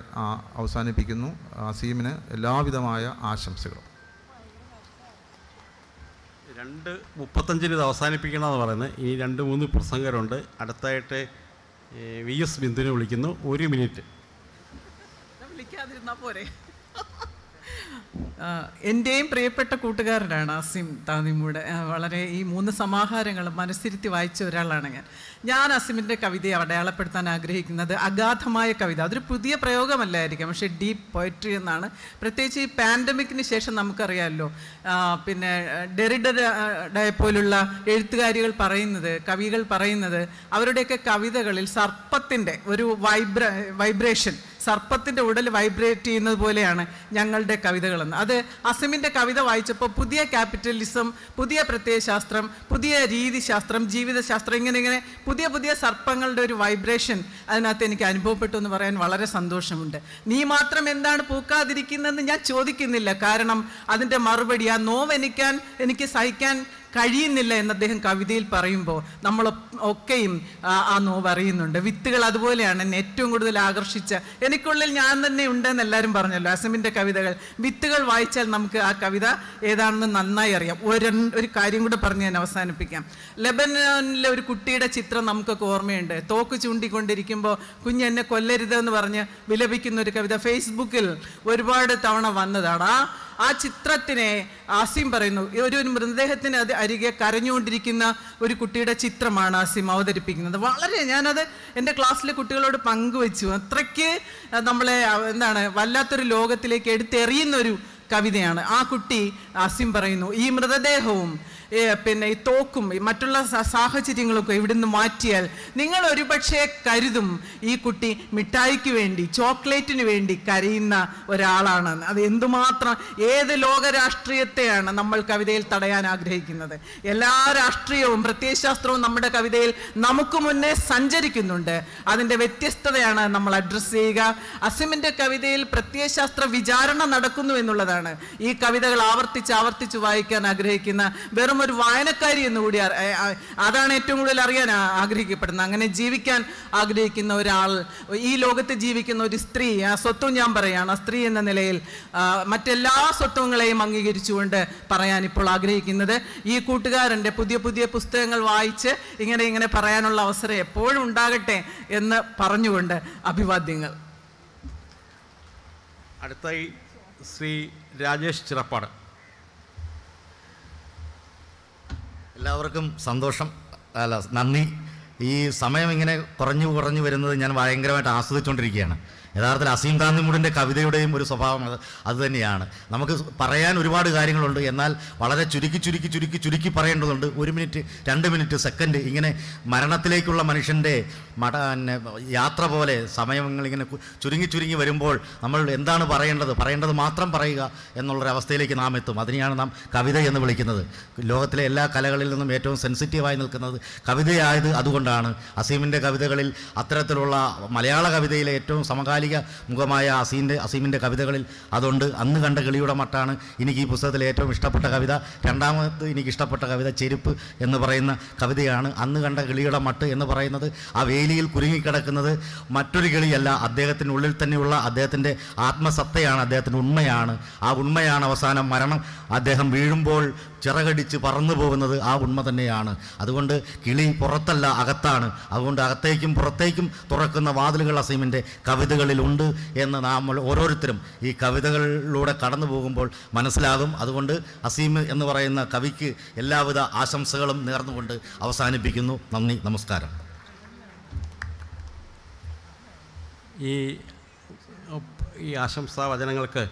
അവസാനിപ്പിക്കുന്നു അസീമിന് എല്ലാവിധമായ ആശംസകളും രണ്ട് മുപ്പത്തഞ്ചിന് ഇത് അവസാനിപ്പിക്കണമെന്ന് പറയുന്നത് ഇനി രണ്ട് മൂന്ന് പ്രസംഗരുണ്ട് അടുത്തായിട്ട് വി എസ് ബിന്ദുവിനെ വിളിക്കുന്നു ഒരു മിനിറ്റ് വിളിക്കാതിരുന്നാൽ പോരെ എൻ്റെയും പ്രിയപ്പെട്ട കൂട്ടുകാരനാണ് അസീം താന്നിമൂട് വളരെ ഈ മൂന്ന് സമാഹാരങ്ങൾ മനസ്സിരുത്തി വായിച്ച ഒരാളാണ് ഞാൻ ഞാൻ അസീമിൻ്റെ കവിതയെ അടയാളപ്പെടുത്താൻ ആഗ്രഹിക്കുന്നത് അഗാധമായ കവിത അതൊരു പുതിയ പ്രയോഗമല്ലായിരിക്കാം പക്ഷേ ഡീപ്പ് പോയട്രി എന്നാണ് പ്രത്യേകിച്ച് ഈ പാൻഡമിക്കിന് ശേഷം നമുക്കറിയാമല്ലോ പിന്നെ ഡെറിഡ പോലുള്ള എഴുത്തുകാരികൾ പറയുന്നത് കവികൾ പറയുന്നത് അവരുടെയൊക്കെ കവിതകളിൽ സർപ്പത്തിൻ്റെ ഒരു വൈബ്ര വൈബ്രേഷൻ സർപ്പത്തിൻ്റെ ഉടൽ വൈബ്രേറ്റ് ചെയ്യുന്നത് പോലെയാണ് ഞങ്ങളുടെ കവിതകളെന്ന് അത് അസമിൻ്റെ കവിത വായിച്ചപ്പോൾ പുതിയ ക്യാപിറ്റലിസം പുതിയ പ്രത്യയശാസ്ത്രം പുതിയ രീതിശാസ്ത്രം ജീവിതശാസ്ത്രം ഇങ്ങനെ ഇങ്ങനെ പുതിയ പുതിയ സർപ്പങ്ങളുടെ ഒരു വൈബ്രേഷൻ അതിനകത്ത് എനിക്ക് അനുഭവപ്പെട്ടു എന്ന് പറയാൻ വളരെ സന്തോഷമുണ്ട് നീ മാത്രം എന്താണ് പൂക്കാതിരിക്കുന്നതെന്ന് ഞാൻ ചോദിക്കുന്നില്ല കാരണം അതിൻ്റെ മറുപടി ആ നോവെനിക്കാൻ എനിക്ക് സഹിക്കാൻ കഴിയുന്നില്ല എന്ന് അദ്ദേഹം കവിതയിൽ പറയുമ്പോൾ നമ്മൾ ഒക്കെയും ആ നോവ് അറിയുന്നുണ്ട് വിത്തുകൾ അതുപോലെയാണ് എന്നെ ഏറ്റവും കൂടുതൽ ആകർഷിച്ച എനിക്കുള്ളിൽ ഞാൻ തന്നെ ഉണ്ടെന്ന് എല്ലാവരും പറഞ്ഞല്ലോ അസമിൻ്റെ കവിതകൾ വിത്തുകൾ വായിച്ചാൽ നമുക്ക് ആ കവിത ഏതാണെന്ന് നന്നായി അറിയാം ഒരു ഒരു കാര്യം കൂടെ പറഞ്ഞ് ഞാൻ അവസാനിപ്പിക്കാം ലെബനോനിലെ ഒരു കുട്ടിയുടെ ചിത്രം നമുക്കൊക്കെ ഓർമ്മയുണ്ട് തോക്ക് ചൂണ്ടിക്കൊണ്ടിരിക്കുമ്പോൾ കുഞ്ഞ് എന്നെ കൊല്ലരുതെന്ന് പറഞ്ഞ് വിലപിക്കുന്ന ഒരു കവിത ഫേസ്ബുക്കിൽ ഒരുപാട് തവണ വന്നതാണ് ആ ആ ചിത്രത്തിനെ ആസിം പറയുന്നു ഒരു മൃതദേഹത്തിന് അത് അരികെ കരഞ്ഞുകൊണ്ടിരിക്കുന്ന ഒരു കുട്ടിയുടെ ചിത്രമാണ് ആസിം അവതരിപ്പിക്കുന്നത് വളരെ ഞാനത് എൻ്റെ ക്ലാസ്സിലെ കുട്ടികളോട് പങ്കുവച്ചു അത്രയ്ക്ക് നമ്മളെ എന്താണ് വല്ലാത്തൊരു ലോകത്തിലേക്ക് എടുത്തെറിയുന്നൊരു കവിതയാണ് ആ കുട്ടി ആസിം പറയുന്നു ഈ മൃതദേഹവും പിന്നെ ഈ തോക്കും മറ്റുള്ള സാഹചര്യങ്ങളൊക്കെ ഇവിടുന്ന് മാറ്റിയാൽ നിങ്ങൾ ഒരുപക്ഷെ കരുതും ഈ കുട്ടി മിഠായിക്ക് വേണ്ടി ചോക്ലേറ്റിന് വേണ്ടി കരയുന്ന ഒരാളാണ് അത് എന്തുമാത്രം ഏത് ലോക രാഷ്ട്രീയത്തെയാണ് നമ്മൾ കവിതയിൽ തടയാൻ ആഗ്രഹിക്കുന്നത് എല്ലാ രാഷ്ട്രീയവും പ്രത്യയശാസ്ത്രവും നമ്മുടെ കവിതയിൽ നമുക്ക് മുന്നേ സഞ്ചരിക്കുന്നുണ്ട് അതിൻ്റെ വ്യത്യസ്തതയാണ് നമ്മൾ അഡ്രസ്സ് ചെയ്യുക അസിമിൻ്റെ കവിതയിൽ പ്രത്യയശാസ്ത്ര വിചാരണ നടക്കുന്നു എന്നുള്ളതാണ് ഈ കവിതകൾ ആവർത്തിച്ച് ആവർത്തിച്ച് വായിക്കാൻ ആഗ്രഹിക്കുന്ന വെറും ഒരു വായനക്കാരി എന്ന് കൂടി അതാണ് ഏറ്റവും കൂടുതൽ അറിയാൻ ആഗ്രഹിക്കപ്പെടുന്നത് അങ്ങനെ ജീവിക്കാൻ ആഗ്രഹിക്കുന്ന ഒരാൾ ഈ ലോകത്ത് ജീവിക്കുന്ന ഒരു സ്ത്രീ ആ സ്വത്വം ഞാൻ പറയുകയാണ് സ്ത്രീ എന്ന നിലയിൽ മറ്റെല്ലാ സ്വത്വങ്ങളെയും അംഗീകരിച്ചുകൊണ്ട് പറയാൻ ഇപ്പോൾ ആഗ്രഹിക്കുന്നത് ഈ കൂട്ടുകാരൻ്റെ പുതിയ പുതിയ പുസ്തകങ്ങൾ വായിച്ച് ഇങ്ങനെ ഇങ്ങനെ പറയാനുള്ള അവസരം എപ്പോഴും ഉണ്ടാകട്ടെ എന്ന് പറഞ്ഞുകൊണ്ട് അഭിവാദ്യങ്ങൾ അടുത്തായി ശ്രീ രാജേഷ് ചിറപ്പാട് എല്ലാവർക്കും സന്തോഷം അല്ല നന്ദി ഈ സമയം ഇങ്ങനെ കുറഞ്ഞു കുറഞ്ഞു വരുന്നത് ഞാൻ ഭയങ്കരമായിട്ട് ആസ്വദിച്ചുകൊണ്ടിരിക്കുകയാണ് യഥാർത്ഥത്തിൽ അസീം താന്നിമൂടിൻ്റെ കവിതയുടെയും ഒരു സ്വഭാവം അത് അതുതന്നെയാണ് നമുക്ക് പറയാൻ ഒരുപാട് കാര്യങ്ങളുണ്ട് എന്നാൽ വളരെ ചുരുക്കി ചുരുക്കി ചുരുക്കി ചുരുക്കി പറയേണ്ടതുണ്ട് ഒരു മിനിറ്റ് രണ്ട് മിനിറ്റ് സെക്കൻഡ് ഇങ്ങനെ മരണത്തിലേക്കുള്ള മനുഷ്യൻ്റെ മട യാത്ര പോലെ സമയങ്ങളിങ്ങനെ ചുരുങ്ങി ചുരുങ്ങി വരുമ്പോൾ നമ്മൾ എന്താണ് പറയേണ്ടത് പറയേണ്ടത് മാത്രം പറയുക എന്നുള്ളൊരവസ്ഥയിലേക്ക് നാം എത്തും അതിനെയാണ് നാം കവിത എന്ന് വിളിക്കുന്നത് ലോകത്തിലെ എല്ലാ കലകളിൽ നിന്നും ഏറ്റവും സെൻസിറ്റീവായി നിൽക്കുന്നത് കവിതയായത് അതുകൊണ്ടാണ് അസീമിൻ്റെ കവിതകളിൽ അത്തരത്തിലുള്ള മലയാള കവിതയിലെ ഏറ്റവും സമകാലിക സമകാലിക മുഖമായ അസീൻ്റെ അസീമിൻ്റെ കവിതകളിൽ അതുണ്ട് അന്ന് കണ്ട കിളിയുടെ മട്ടാണ് എനിക്ക് ഈ പുസ്തകത്തിലെ ഏറ്റവും ഇഷ്ടപ്പെട്ട കവിത രണ്ടാമത് എനിക്ക് ഇഷ്ടപ്പെട്ട കവിത ചെരുപ്പ് എന്ന് പറയുന്ന കവിതയാണ് അന്ന് കണ്ട കിളിയുടെ മട്ട് എന്ന് പറയുന്നത് ആ വേലിയിൽ കുരുങ്ങിക്കിടക്കുന്നത് മറ്റൊരു കിളിയല്ല അദ്ദേഹത്തിൻ്റെ ഉള്ളിൽ തന്നെയുള്ള അദ്ദേഹത്തിൻ്റെ ആത്മസത്തയാണ് അദ്ദേഹത്തിൻ്റെ ഉണ്മയാണ് ആ ഉണ്മയാണ് അവസാനം മരണം അദ്ദേഹം വീഴുമ്പോൾ ചിറകടിച്ച് പറന്നു പോകുന്നത് ആ ഉണ്മ തന്നെയാണ് അതുകൊണ്ട് കിളി പുറത്തല്ല അകത്താണ് അതുകൊണ്ട് അകത്തേക്കും പുറത്തേക്കും തുറക്കുന്ന വാതിലുകൾ അസീമിൻ്റെ കവിതകളിലുണ്ട് എന്ന് നമ്മൾ ഓരോരുത്തരും ഈ കവിതകളിലൂടെ കടന്നു പോകുമ്പോൾ മനസ്സിലാകും അതുകൊണ്ട് അസീം എന്ന് പറയുന്ന കവിക്ക് എല്ലാവിധ ആശംസകളും നേർന്നുകൊണ്ട് അവസാനിപ്പിക്കുന്നു നന്ദി നമസ്കാരം ഈ ഈ ആശംസാ വചനങ്ങൾക്ക്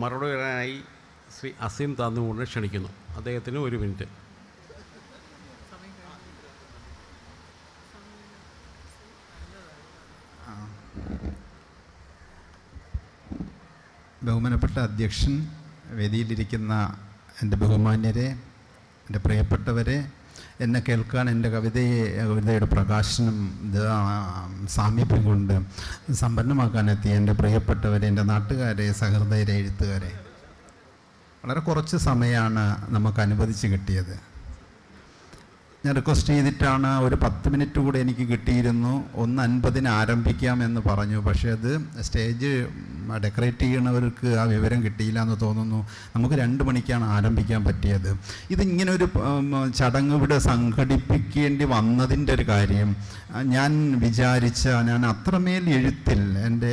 മറുപടി വരാനായി ശ്രീ അസീം താന്നുകൊണ്ട് ക്ഷണിക്കുന്നു അദ്ദേഹത്തിന് ഒരു മിനിറ്റ് ബഹുമാനപ്പെട്ട അധ്യക്ഷൻ വേദിയിലിരിക്കുന്ന എൻ്റെ ബഹുമാന്യരെ എൻ്റെ പ്രിയപ്പെട്ടവരെ എന്നെ കേൾക്കാൻ എൻ്റെ കവിതയെ കവിതയുടെ പ്രകാശനം സാമീപ്യം കൊണ്ട് സമ്പന്നമാക്കാനെത്തിയ എൻ്റെ പ്രിയപ്പെട്ടവരെ എൻ്റെ നാട്ടുകാരെ സഹൃദയരെ എഴുത്തുകാരെ വളരെ കുറച്ച് സമയമാണ് നമുക്ക് അനുവദിച്ച് കിട്ടിയത് ഞാൻ റിക്വസ്റ്റ് ചെയ്തിട്ടാണ് ഒരു പത്ത് മിനിറ്റ് കൂടെ എനിക്ക് കിട്ടിയിരുന്നു ഒന്ന് അൻപതിന് എന്ന് പറഞ്ഞു പക്ഷേ അത് സ്റ്റേജ് ഡെക്കറേറ്റ് ചെയ്യണവർക്ക് ആ വിവരം കിട്ടിയില്ല എന്ന് തോന്നുന്നു നമുക്ക് രണ്ട് മണിക്കാണ് ആരംഭിക്കാൻ പറ്റിയത് ഇതിങ്ങനെ ഒരു ചടങ്ങ് ഇവിടെ സംഘടിപ്പിക്കേണ്ടി വന്നതിൻ്റെ ഒരു കാര്യം ഞാൻ വിചാരിച്ച ഞാൻ അത്രമേൽ എഴുത്തിൽ എൻ്റെ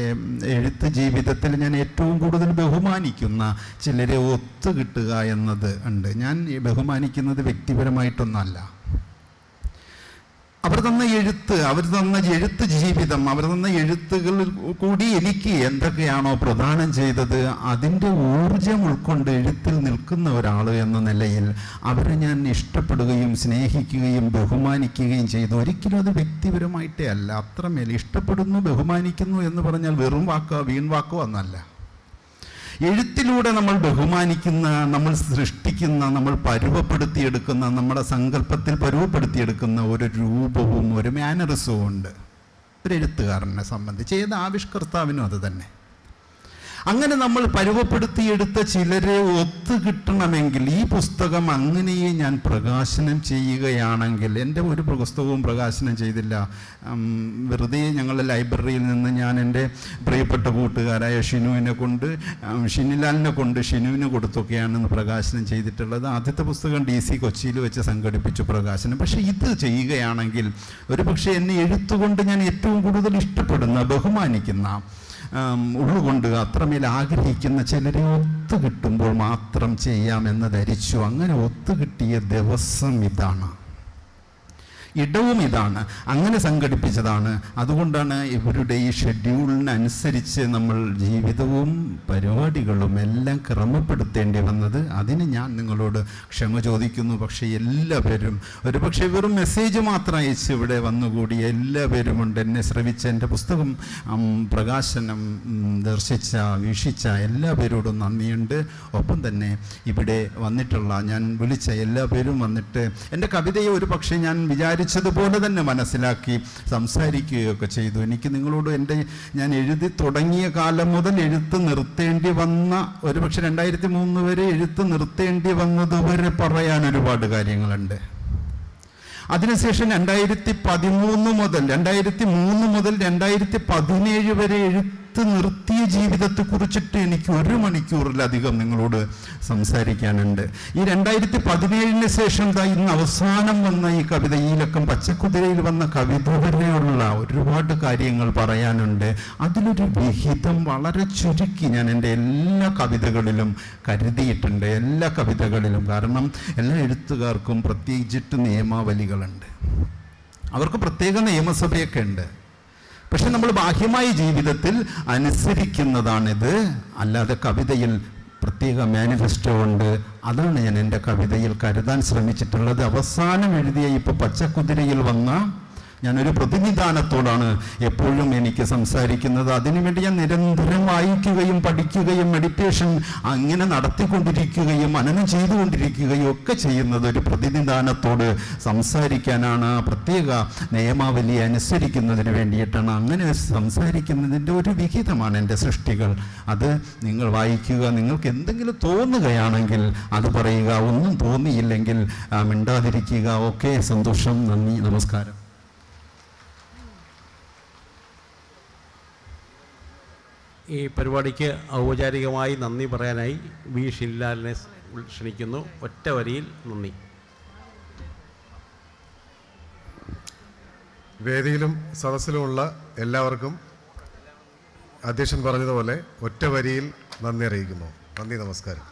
എഴുത്ത് ജീവിതത്തിൽ ഞാൻ ഏറ്റവും കൂടുതൽ ബഹുമാനിക്കുന്ന ചിലരെ ഒത്തുകിട്ടുക എന്നത് ഉണ്ട് ഞാൻ ബഹുമാനിക്കുന്നത് വ്യക്തിപരമായിട്ടൊന്നല്ല അവർ തന്ന എഴുത്ത് അവർ തന്ന എഴുത്ത് ജീവിതം അവർ തന്ന എഴുത്തുകൾ കൂടി എനിക്ക് എന്തൊക്കെയാണോ പ്രദാനം ചെയ്തത് അതിൻ്റെ ഊർജം ഉൾക്കൊണ്ട് എഴുത്തിൽ നിൽക്കുന്ന ഒരാൾ എന്ന നിലയിൽ അവരെ ഞാൻ ഇഷ്ടപ്പെടുകയും സ്നേഹിക്കുകയും ബഹുമാനിക്കുകയും ചെയ്തു ഒരിക്കലും അത് വ്യക്തിപരമായിട്ടേ അല്ല അത്രമേൽ ഇഷ്ടപ്പെടുന്നു ബഹുമാനിക്കുന്നു എന്ന് പറഞ്ഞാൽ വെറും വാക്കോ വാക്കോ എന്നല്ല എഴുത്തിലൂടെ നമ്മൾ ബഹുമാനിക്കുന്ന നമ്മൾ സൃഷ്ടിക്കുന്ന നമ്മൾ പരുവപ്പെടുത്തിയെടുക്കുന്ന നമ്മുടെ സങ്കല്പത്തിൽ പരുവപ്പെടുത്തിയെടുക്കുന്ന ഒരു രൂപവും ഒരു മാനറിസവും ഉണ്ട് ഒരു എഴുത്തുകാരനെ സംബന്ധിച്ച് ഏത് ആവിഷ്കർത്താവിനും അത് തന്നെ അങ്ങനെ നമ്മൾ പരുവപ്പെടുത്തിയെടുത്ത ചിലരെ ഒത്തുകിട്ടണമെങ്കിൽ ഈ പുസ്തകം അങ്ങനെയേ ഞാൻ പ്രകാശനം ചെയ്യുകയാണെങ്കിൽ എൻ്റെ ഒരു പുസ്തകവും പ്രകാശനം ചെയ്തില്ല വെറുതെ ഞങ്ങളുടെ ലൈബ്രറിയിൽ നിന്ന് ഞാൻ എൻ്റെ പ്രിയപ്പെട്ട കൂട്ടുകാരായ ഷിനുവിനെ കൊണ്ട് ഷിനിലാലിനെ കൊണ്ട് ഷിനുവിന് കൊടുത്തൊക്കെയാണ് പ്രകാശനം ചെയ്തിട്ടുള്ളത് ആദ്യത്തെ പുസ്തകം ഡി സി കൊച്ചിയിൽ വെച്ച് സംഘടിപ്പിച്ചു പ്രകാശനം പക്ഷേ ഇത് ചെയ്യുകയാണെങ്കിൽ ഒരു പക്ഷേ എന്നെ എഴുത്തുകൊണ്ട് ഞാൻ ഏറ്റവും കൂടുതൽ ഇഷ്ടപ്പെടുന്ന ബഹുമാനിക്കുന്ന ഉള്ളുകൊണ്ട് അത്രമേൽ ആഗ്രഹിക്കുന്ന ചിലരെ ഒത്തുകിട്ടുമ്പോൾ മാത്രം ചെയ്യാമെന്ന് ധരിച്ചു അങ്ങനെ ഒത്തുകിട്ടിയ ദിവസം ഇതാണ് ഇടവും ഇതാണ് അങ്ങനെ സംഘടിപ്പിച്ചതാണ് അതുകൊണ്ടാണ് ഇവരുടെ ഈ ഷെഡ്യൂളിനനുസരിച്ച് നമ്മൾ ജീവിതവും പരിപാടികളും എല്ലാം ക്രമപ്പെടുത്തേണ്ടി വന്നത് അതിന് ഞാൻ നിങ്ങളോട് ക്ഷമ ചോദിക്കുന്നു പക്ഷേ എല്ലാവരും പക്ഷേ വെറും മെസ്സേജ് മാത്രം അയച്ച് ഇവിടെ വന്നുകൂടി എല്ലാവരും ഉണ്ട് എന്നെ ശ്രവിച്ച എൻ്റെ പുസ്തകം പ്രകാശനം ദർശിച്ച വീക്ഷിച്ച എല്ലാവരോടും നന്ദിയുണ്ട് ഒപ്പം തന്നെ ഇവിടെ വന്നിട്ടുള്ള ഞാൻ വിളിച്ച എല്ലാവരും വന്നിട്ട് എൻ്റെ കവിതയെ ഒരു പക്ഷേ ഞാൻ വിചാരി സംസാരിച്ചതുപോലെ തന്നെ മനസ്സിലാക്കി സംസാരിക്കുകയൊക്കെ ചെയ്തു എനിക്ക് നിങ്ങളോട് എൻ്റെ ഞാൻ എഴുതി തുടങ്ങിയ കാലം മുതൽ എഴുത്ത് നിർത്തേണ്ടി വന്ന ഒരു പക്ഷെ രണ്ടായിരത്തി മൂന്ന് വരെ എഴുത്ത് നിർത്തേണ്ടി വന്നതുവരെ പറയാൻ ഒരുപാട് കാര്യങ്ങളുണ്ട് അതിനുശേഷം രണ്ടായിരത്തി പതിമൂന്ന് മുതൽ രണ്ടായിരത്തി മൂന്ന് മുതൽ രണ്ടായിരത്തി പതിനേഴ് വരെ എഴുത്ത് എടുത്ത് നിർത്തിയ ജീവിതത്തെ കുറിച്ചിട്ട് എനിക്ക് ഒരു മണിക്കൂറിലധികം നിങ്ങളോട് സംസാരിക്കാനുണ്ട് ഈ രണ്ടായിരത്തി പതിനേഴിന് ശേഷം ഇന്ന് അവസാനം വന്ന ഈ കവിത ഈ ലക്കം പച്ചക്കുതിരയിൽ വന്ന കവിത വരെയുള്ള ഒരുപാട് കാര്യങ്ങൾ പറയാനുണ്ട് അതിലൊരു വിഹിതം വളരെ ചുരുക്കി ഞാൻ എൻ്റെ എല്ലാ കവിതകളിലും കരുതിയിട്ടുണ്ട് എല്ലാ കവിതകളിലും കാരണം എല്ലാ എഴുത്തുകാർക്കും പ്രത്യേകിച്ചിട്ട് നിയമാവലികളുണ്ട് അവർക്ക് പ്രത്യേക നിയമസഭയൊക്കെ ഉണ്ട് പക്ഷെ നമ്മൾ ബാഹ്യമായ ജീവിതത്തിൽ അനുസരിക്കുന്നതാണിത് അല്ലാതെ കവിതയിൽ പ്രത്യേക മാനിഫെസ്റ്റോ ഉണ്ട് അതാണ് ഞാൻ എൻ്റെ കവിതയിൽ കരുതാൻ ശ്രമിച്ചിട്ടുള്ളത് അവസാനം എഴുതിയ ഇപ്പോൾ പച്ചക്കുതിരയിൽ വന്ന ഞാനൊരു പ്രതിനിധാനത്തോടാണ് എപ്പോഴും എനിക്ക് സംസാരിക്കുന്നത് അതിനുവേണ്ടി ഞാൻ നിരന്തരം വായിക്കുകയും പഠിക്കുകയും മെഡിറ്റേഷൻ അങ്ങനെ നടത്തിക്കൊണ്ടിരിക്കുകയും മനനം ചെയ്തുകൊണ്ടിരിക്കുകയും ഒക്കെ ചെയ്യുന്നത് ഒരു പ്രതിനിധാനത്തോട് സംസാരിക്കാനാണ് പ്രത്യേക നിയമാവലി അനുസരിക്കുന്നതിന് വേണ്ടിയിട്ടാണ് അങ്ങനെ സംസാരിക്കുന്നതിൻ്റെ ഒരു വിഹിതമാണ് എൻ്റെ സൃഷ്ടികൾ അത് നിങ്ങൾ വായിക്കുക നിങ്ങൾക്ക് എന്തെങ്കിലും തോന്നുകയാണെങ്കിൽ അത് പറയുക ഒന്നും തോന്നിയില്ലെങ്കിൽ മിണ്ടാതിരിക്കുക ഓക്കെ സന്തോഷം നന്ദി നമസ്കാരം ഈ പരിപാടിക്ക് ഔപചാരികമായി നന്ദി പറയാനായി വി ഷിൻലാലിനെ ക്ഷണിക്കുന്നു ഒറ്റ വരിയിൽ നന്ദി വേദിയിലും സദസ്സിലുമുള്ള എല്ലാവർക്കും അധ്യക്ഷൻ പറഞ്ഞതുപോലെ ഒറ്റ വരിയിൽ നന്ദി അറിയിക്കുന്നു നന്ദി നമസ്കാരം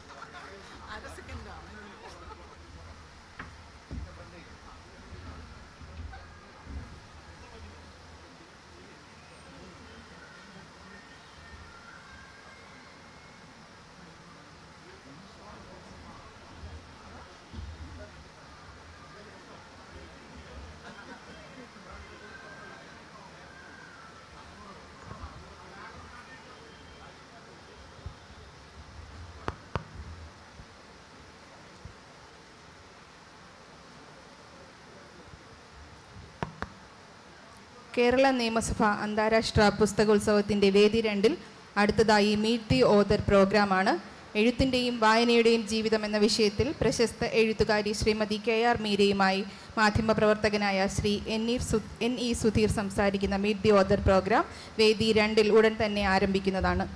കേരള നിയമസഭ അന്താരാഷ്ട്ര പുസ്തകോത്സവത്തിൻ്റെ വേദി രണ്ടിൽ അടുത്തതായി മീറ്റ് ദി ഓദർ പ്രോഗ്രാമാണ് എഴുത്തിൻ്റെയും വായനയുടെയും ജീവിതം എന്ന വിഷയത്തിൽ പ്രശസ്ത എഴുത്തുകാരി ശ്രീമതി കെ ആർ മീരയുമായി മാധ്യമപ്രവർത്തകനായ ശ്രീ എൻ ഇ സു എൻ ഇ സുധീർ സംസാരിക്കുന്ന മീറ്റ് ദി ഓദർ പ്രോഗ്രാം വേദി രണ്ടിൽ ഉടൻ തന്നെ ആരംഭിക്കുന്നതാണ്